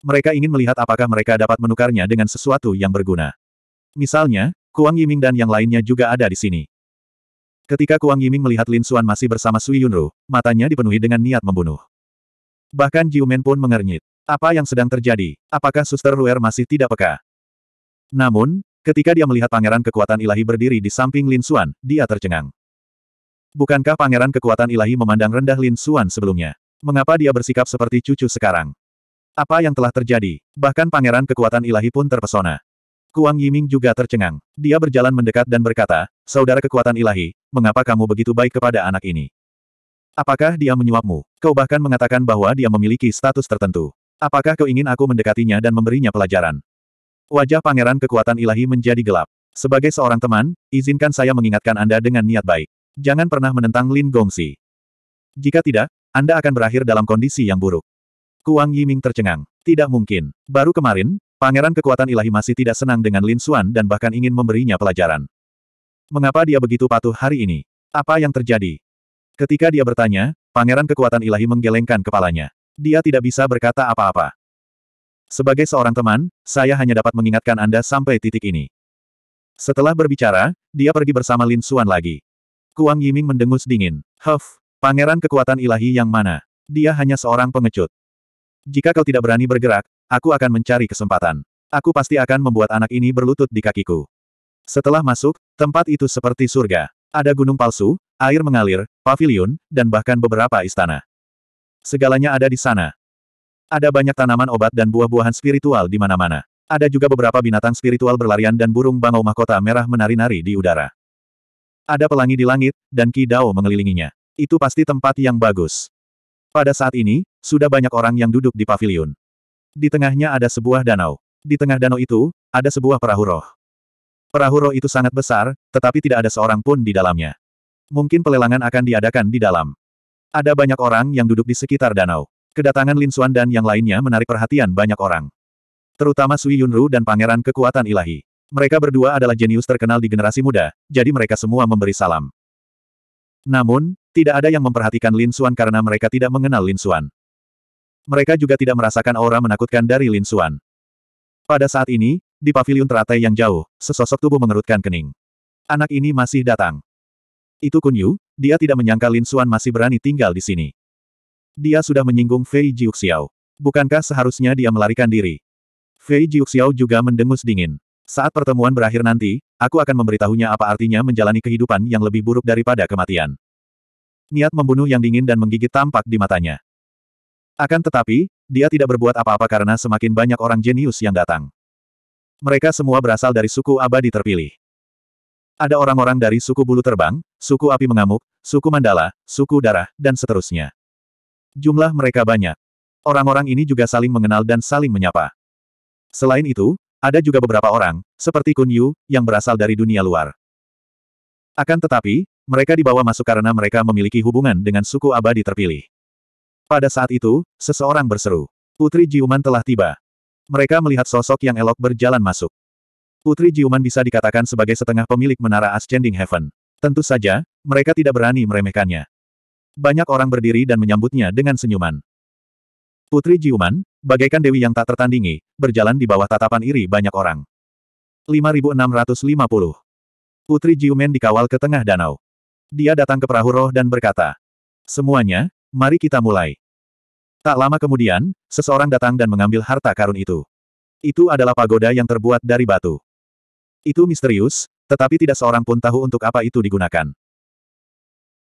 Mereka ingin melihat apakah mereka dapat menukarnya dengan sesuatu yang berguna. Misalnya, Kuang Yiming dan yang lainnya juga ada di sini. Ketika Kuang Yiming melihat Lin Suan masih bersama Sui Yunru, matanya dipenuhi dengan niat membunuh. Bahkan Ji Jiumen pun mengernyit. Apa yang sedang terjadi? Apakah Suster Ruer masih tidak peka? Namun, Ketika dia melihat pangeran kekuatan ilahi berdiri di samping Lin Xuan, dia tercengang. Bukankah pangeran kekuatan ilahi memandang rendah Lin Xuan sebelumnya? Mengapa dia bersikap seperti cucu sekarang? Apa yang telah terjadi? Bahkan pangeran kekuatan ilahi pun terpesona. Kuang Yiming juga tercengang. Dia berjalan mendekat dan berkata, Saudara kekuatan ilahi, mengapa kamu begitu baik kepada anak ini? Apakah dia menyuapmu? Kau bahkan mengatakan bahwa dia memiliki status tertentu. Apakah kau ingin aku mendekatinya dan memberinya pelajaran? Wajah pangeran kekuatan ilahi menjadi gelap. Sebagai seorang teman, izinkan saya mengingatkan Anda dengan niat baik. Jangan pernah menentang Lin Gongsi. Jika tidak, Anda akan berakhir dalam kondisi yang buruk. Kuang Yiming tercengang. Tidak mungkin. Baru kemarin, pangeran kekuatan ilahi masih tidak senang dengan Lin Xuan dan bahkan ingin memberinya pelajaran. Mengapa dia begitu patuh hari ini? Apa yang terjadi? Ketika dia bertanya, pangeran kekuatan ilahi menggelengkan kepalanya. Dia tidak bisa berkata apa-apa. Sebagai seorang teman, saya hanya dapat mengingatkan Anda sampai titik ini. Setelah berbicara, dia pergi bersama Lin Xuan lagi. Kuang Yiming mendengus dingin. Huff, pangeran kekuatan ilahi yang mana? Dia hanya seorang pengecut. Jika kau tidak berani bergerak, aku akan mencari kesempatan. Aku pasti akan membuat anak ini berlutut di kakiku. Setelah masuk, tempat itu seperti surga. Ada gunung palsu, air mengalir, pavilion, dan bahkan beberapa istana. Segalanya ada di sana. Ada banyak tanaman obat dan buah-buahan spiritual di mana-mana. Ada juga beberapa binatang spiritual berlarian dan burung bangau mahkota merah menari-nari di udara. Ada pelangi di langit, dan kidao mengelilinginya. Itu pasti tempat yang bagus. Pada saat ini, sudah banyak orang yang duduk di pavilion. Di tengahnya ada sebuah danau. Di tengah danau itu, ada sebuah perahu roh. Perahu roh itu sangat besar, tetapi tidak ada seorang pun di dalamnya. Mungkin pelelangan akan diadakan di dalam. Ada banyak orang yang duduk di sekitar danau. Kedatangan Lin Xuan dan yang lainnya menarik perhatian banyak orang. Terutama Sui Yunru dan Pangeran Kekuatan Ilahi. Mereka berdua adalah jenius terkenal di generasi muda, jadi mereka semua memberi salam. Namun, tidak ada yang memperhatikan Lin Xuan karena mereka tidak mengenal Lin Xuan. Mereka juga tidak merasakan aura menakutkan dari Lin Xuan. Pada saat ini, di pavilion teratai yang jauh, sesosok tubuh mengerutkan kening. Anak ini masih datang. Itu Kun Yu, dia tidak menyangka Lin Xuan masih berani tinggal di sini. Dia sudah menyinggung Fei Jiuxiao. Bukankah seharusnya dia melarikan diri? Fei Jiuxiao juga mendengus dingin. Saat pertemuan berakhir nanti, aku akan memberitahunya apa artinya menjalani kehidupan yang lebih buruk daripada kematian. Niat membunuh yang dingin dan menggigit tampak di matanya. Akan tetapi, dia tidak berbuat apa-apa karena semakin banyak orang jenius yang datang. Mereka semua berasal dari suku abadi terpilih. Ada orang-orang dari suku bulu terbang, suku api mengamuk, suku mandala, suku darah, dan seterusnya. Jumlah mereka banyak. Orang-orang ini juga saling mengenal dan saling menyapa. Selain itu, ada juga beberapa orang, seperti Kun Yu, yang berasal dari dunia luar. Akan tetapi, mereka dibawa masuk karena mereka memiliki hubungan dengan suku abadi terpilih. Pada saat itu, seseorang berseru. Putri Jiuman telah tiba. Mereka melihat sosok yang elok berjalan masuk. Putri Jiuman bisa dikatakan sebagai setengah pemilik menara Ascending Heaven. Tentu saja, mereka tidak berani meremehkannya. Banyak orang berdiri dan menyambutnya dengan senyuman. Putri Jiuman, bagaikan dewi yang tak tertandingi, berjalan di bawah tatapan iri banyak orang. 5650. Putri Jiumen dikawal ke tengah danau. Dia datang ke perahu roh dan berkata, Semuanya, mari kita mulai. Tak lama kemudian, seseorang datang dan mengambil harta karun itu. Itu adalah pagoda yang terbuat dari batu. Itu misterius, tetapi tidak seorang pun tahu untuk apa itu digunakan.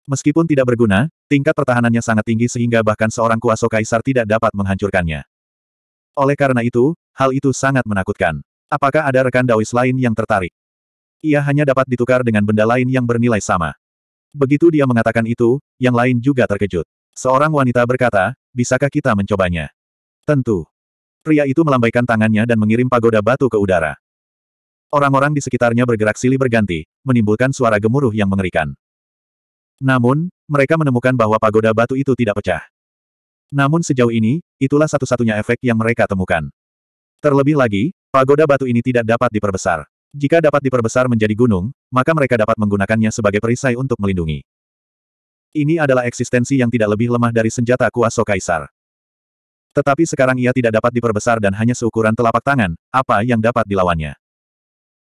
Meskipun tidak berguna, tingkat pertahanannya sangat tinggi sehingga bahkan seorang kuasa kaisar tidak dapat menghancurkannya. Oleh karena itu, hal itu sangat menakutkan. Apakah ada rekan Daois lain yang tertarik? Ia hanya dapat ditukar dengan benda lain yang bernilai sama. Begitu dia mengatakan itu, yang lain juga terkejut. Seorang wanita berkata, bisakah kita mencobanya? Tentu. Pria itu melambaikan tangannya dan mengirim pagoda batu ke udara. Orang-orang di sekitarnya bergerak silih berganti, menimbulkan suara gemuruh yang mengerikan. Namun, mereka menemukan bahwa pagoda batu itu tidak pecah. Namun sejauh ini, itulah satu-satunya efek yang mereka temukan. Terlebih lagi, pagoda batu ini tidak dapat diperbesar. Jika dapat diperbesar menjadi gunung, maka mereka dapat menggunakannya sebagai perisai untuk melindungi. Ini adalah eksistensi yang tidak lebih lemah dari senjata kuasa kaisar. Tetapi sekarang ia tidak dapat diperbesar dan hanya seukuran telapak tangan, apa yang dapat dilawannya.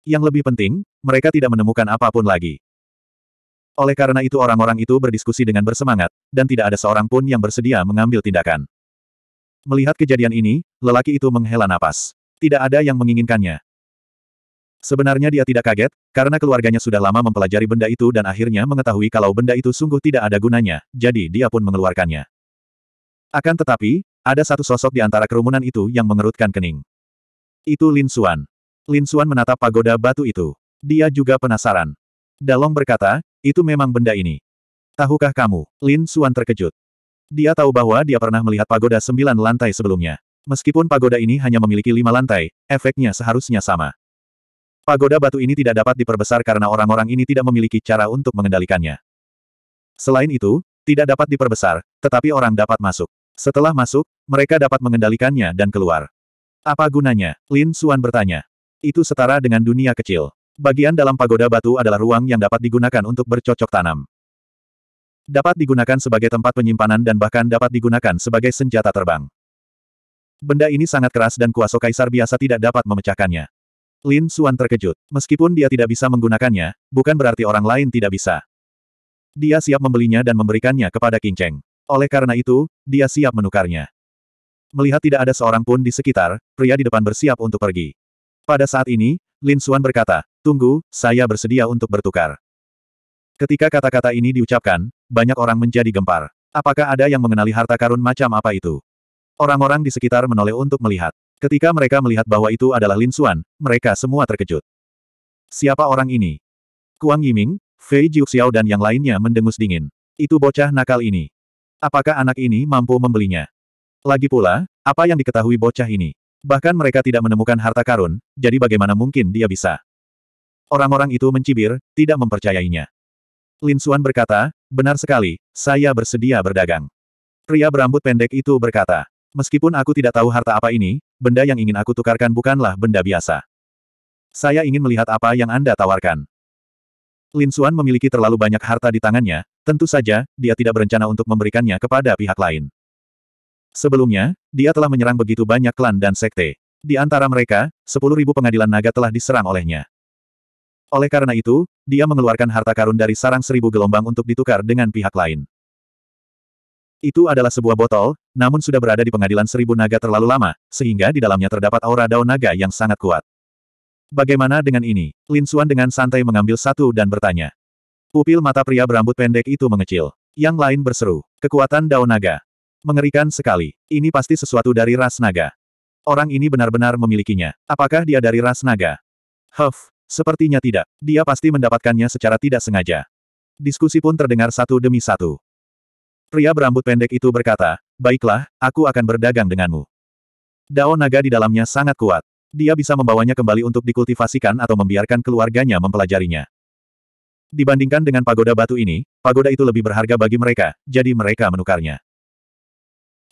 Yang lebih penting, mereka tidak menemukan apapun lagi. Oleh karena itu orang-orang itu berdiskusi dengan bersemangat, dan tidak ada seorang pun yang bersedia mengambil tindakan. Melihat kejadian ini, lelaki itu menghela napas. Tidak ada yang menginginkannya. Sebenarnya dia tidak kaget, karena keluarganya sudah lama mempelajari benda itu dan akhirnya mengetahui kalau benda itu sungguh tidak ada gunanya, jadi dia pun mengeluarkannya. Akan tetapi, ada satu sosok di antara kerumunan itu yang mengerutkan kening. Itu Lin Xuan. Lin Xuan menatap pagoda batu itu. Dia juga penasaran. Dalong berkata, itu memang benda ini. Tahukah kamu? Lin Suan terkejut. Dia tahu bahwa dia pernah melihat pagoda sembilan lantai sebelumnya. Meskipun pagoda ini hanya memiliki lima lantai, efeknya seharusnya sama. Pagoda batu ini tidak dapat diperbesar karena orang-orang ini tidak memiliki cara untuk mengendalikannya. Selain itu, tidak dapat diperbesar, tetapi orang dapat masuk. Setelah masuk, mereka dapat mengendalikannya dan keluar. Apa gunanya? Lin Suan bertanya. Itu setara dengan dunia kecil. Bagian dalam pagoda batu adalah ruang yang dapat digunakan untuk bercocok tanam. Dapat digunakan sebagai tempat penyimpanan dan bahkan dapat digunakan sebagai senjata terbang. Benda ini sangat keras dan kuasa kaisar biasa tidak dapat memecahkannya. Lin Suan terkejut. Meskipun dia tidak bisa menggunakannya, bukan berarti orang lain tidak bisa. Dia siap membelinya dan memberikannya kepada King Cheng. Oleh karena itu, dia siap menukarnya. Melihat tidak ada seorang pun di sekitar, pria di depan bersiap untuk pergi. Pada saat ini, Lin Suan berkata, Tunggu, saya bersedia untuk bertukar. Ketika kata-kata ini diucapkan, banyak orang menjadi gempar. Apakah ada yang mengenali harta karun macam apa itu? Orang-orang di sekitar menoleh untuk melihat. Ketika mereka melihat bahwa itu adalah Lin Suan, mereka semua terkejut. Siapa orang ini? Kuang Yiming, Fei Jiuxiao dan yang lainnya mendengus dingin. Itu bocah nakal ini. Apakah anak ini mampu membelinya? Lagi pula, apa yang diketahui bocah ini? Bahkan mereka tidak menemukan harta karun, jadi bagaimana mungkin dia bisa? Orang-orang itu mencibir, tidak mempercayainya. Lin Suan berkata, benar sekali, saya bersedia berdagang. Pria berambut pendek itu berkata, meskipun aku tidak tahu harta apa ini, benda yang ingin aku tukarkan bukanlah benda biasa. Saya ingin melihat apa yang Anda tawarkan. Lin Suan memiliki terlalu banyak harta di tangannya, tentu saja, dia tidak berencana untuk memberikannya kepada pihak lain. Sebelumnya, dia telah menyerang begitu banyak klan dan sekte. Di antara mereka, sepuluh ribu pengadilan naga telah diserang olehnya. Oleh karena itu, dia mengeluarkan harta karun dari sarang seribu gelombang untuk ditukar dengan pihak lain. Itu adalah sebuah botol, namun sudah berada di pengadilan seribu naga terlalu lama, sehingga di dalamnya terdapat aura daun naga yang sangat kuat. Bagaimana dengan ini? Lin Xuan dengan santai mengambil satu dan bertanya. Pupil mata pria berambut pendek itu mengecil. Yang lain berseru, kekuatan daun naga. Mengerikan sekali. Ini pasti sesuatu dari ras naga. Orang ini benar-benar memilikinya. Apakah dia dari ras naga? Huff, sepertinya tidak. Dia pasti mendapatkannya secara tidak sengaja. Diskusi pun terdengar satu demi satu. Pria berambut pendek itu berkata, Baiklah, aku akan berdagang denganmu. Dao naga di dalamnya sangat kuat. Dia bisa membawanya kembali untuk dikultivasikan atau membiarkan keluarganya mempelajarinya. Dibandingkan dengan pagoda batu ini, pagoda itu lebih berharga bagi mereka, jadi mereka menukarnya.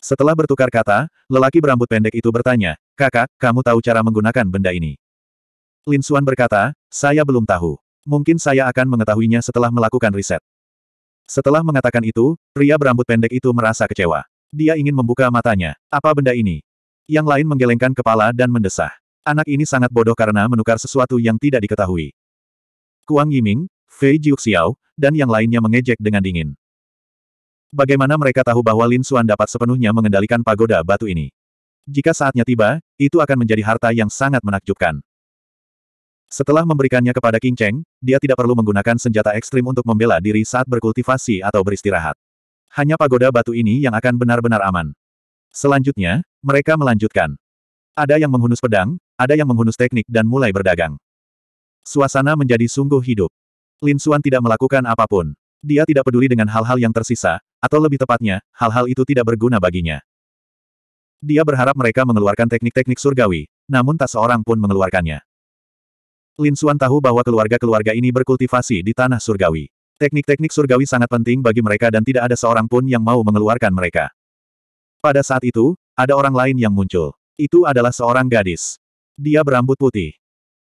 Setelah bertukar kata, lelaki berambut pendek itu bertanya, kakak, kamu tahu cara menggunakan benda ini? Lin Suan berkata, saya belum tahu. Mungkin saya akan mengetahuinya setelah melakukan riset. Setelah mengatakan itu, pria berambut pendek itu merasa kecewa. Dia ingin membuka matanya. Apa benda ini? Yang lain menggelengkan kepala dan mendesah. Anak ini sangat bodoh karena menukar sesuatu yang tidak diketahui. Kuang Yiming, Fei Jiuxiao, dan yang lainnya mengejek dengan dingin. Bagaimana mereka tahu bahwa Lin Xuan dapat sepenuhnya mengendalikan pagoda batu ini? Jika saatnya tiba, itu akan menjadi harta yang sangat menakjubkan. Setelah memberikannya kepada King Cheng, dia tidak perlu menggunakan senjata ekstrim untuk membela diri saat berkultivasi atau beristirahat. Hanya pagoda batu ini yang akan benar-benar aman. Selanjutnya, mereka melanjutkan. Ada yang menghunus pedang, ada yang menghunus teknik dan mulai berdagang. Suasana menjadi sungguh hidup. Lin Xuan tidak melakukan apapun. Dia tidak peduli dengan hal-hal yang tersisa, atau lebih tepatnya, hal-hal itu tidak berguna baginya. Dia berharap mereka mengeluarkan teknik-teknik surgawi, namun tak seorang pun mengeluarkannya. Lin Xuan tahu bahwa keluarga-keluarga ini berkultivasi di tanah surgawi. Teknik-teknik surgawi sangat penting bagi mereka dan tidak ada seorang pun yang mau mengeluarkan mereka. Pada saat itu, ada orang lain yang muncul. Itu adalah seorang gadis. Dia berambut putih.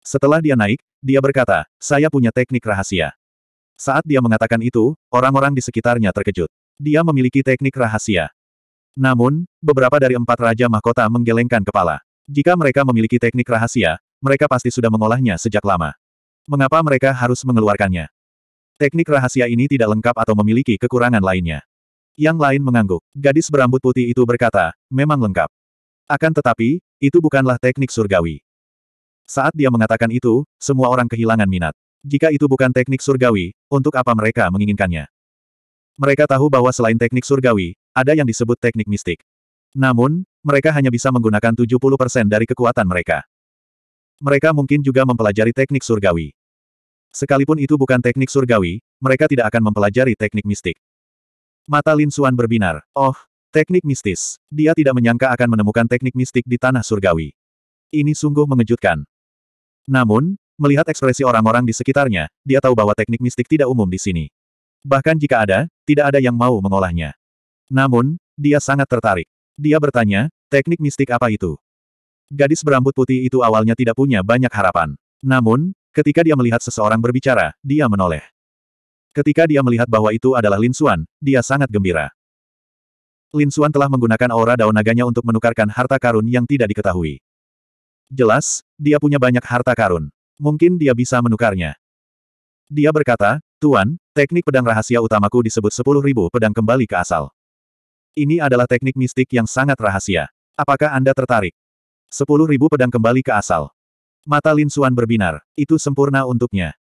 Setelah dia naik, dia berkata, saya punya teknik rahasia. Saat dia mengatakan itu, orang-orang di sekitarnya terkejut. Dia memiliki teknik rahasia. Namun, beberapa dari empat raja mahkota menggelengkan kepala. Jika mereka memiliki teknik rahasia, mereka pasti sudah mengolahnya sejak lama. Mengapa mereka harus mengeluarkannya? Teknik rahasia ini tidak lengkap atau memiliki kekurangan lainnya. Yang lain mengangguk. Gadis berambut putih itu berkata, memang lengkap. Akan tetapi, itu bukanlah teknik surgawi. Saat dia mengatakan itu, semua orang kehilangan minat. Jika itu bukan teknik surgawi, untuk apa mereka menginginkannya? Mereka tahu bahwa selain teknik surgawi, ada yang disebut teknik mistik. Namun, mereka hanya bisa menggunakan 70% dari kekuatan mereka. Mereka mungkin juga mempelajari teknik surgawi. Sekalipun itu bukan teknik surgawi, mereka tidak akan mempelajari teknik mistik. Mata Lin Suan berbinar. Oh, teknik mistis. Dia tidak menyangka akan menemukan teknik mistik di tanah surgawi. Ini sungguh mengejutkan. Namun, Melihat ekspresi orang-orang di sekitarnya, dia tahu bahwa teknik mistik tidak umum di sini. Bahkan jika ada, tidak ada yang mau mengolahnya. Namun, dia sangat tertarik. Dia bertanya, teknik mistik apa itu? Gadis berambut putih itu awalnya tidak punya banyak harapan. Namun, ketika dia melihat seseorang berbicara, dia menoleh. Ketika dia melihat bahwa itu adalah Lin Suan, dia sangat gembira. Lin Suan telah menggunakan aura daun naganya untuk menukarkan harta karun yang tidak diketahui. Jelas, dia punya banyak harta karun. Mungkin dia bisa menukarnya. Dia berkata, Tuan, teknik pedang rahasia utamaku disebut sepuluh ribu pedang kembali ke asal. Ini adalah teknik mistik yang sangat rahasia. Apakah Anda tertarik? Sepuluh ribu pedang kembali ke asal. Mata Lin Xuan berbinar. Itu sempurna untuknya.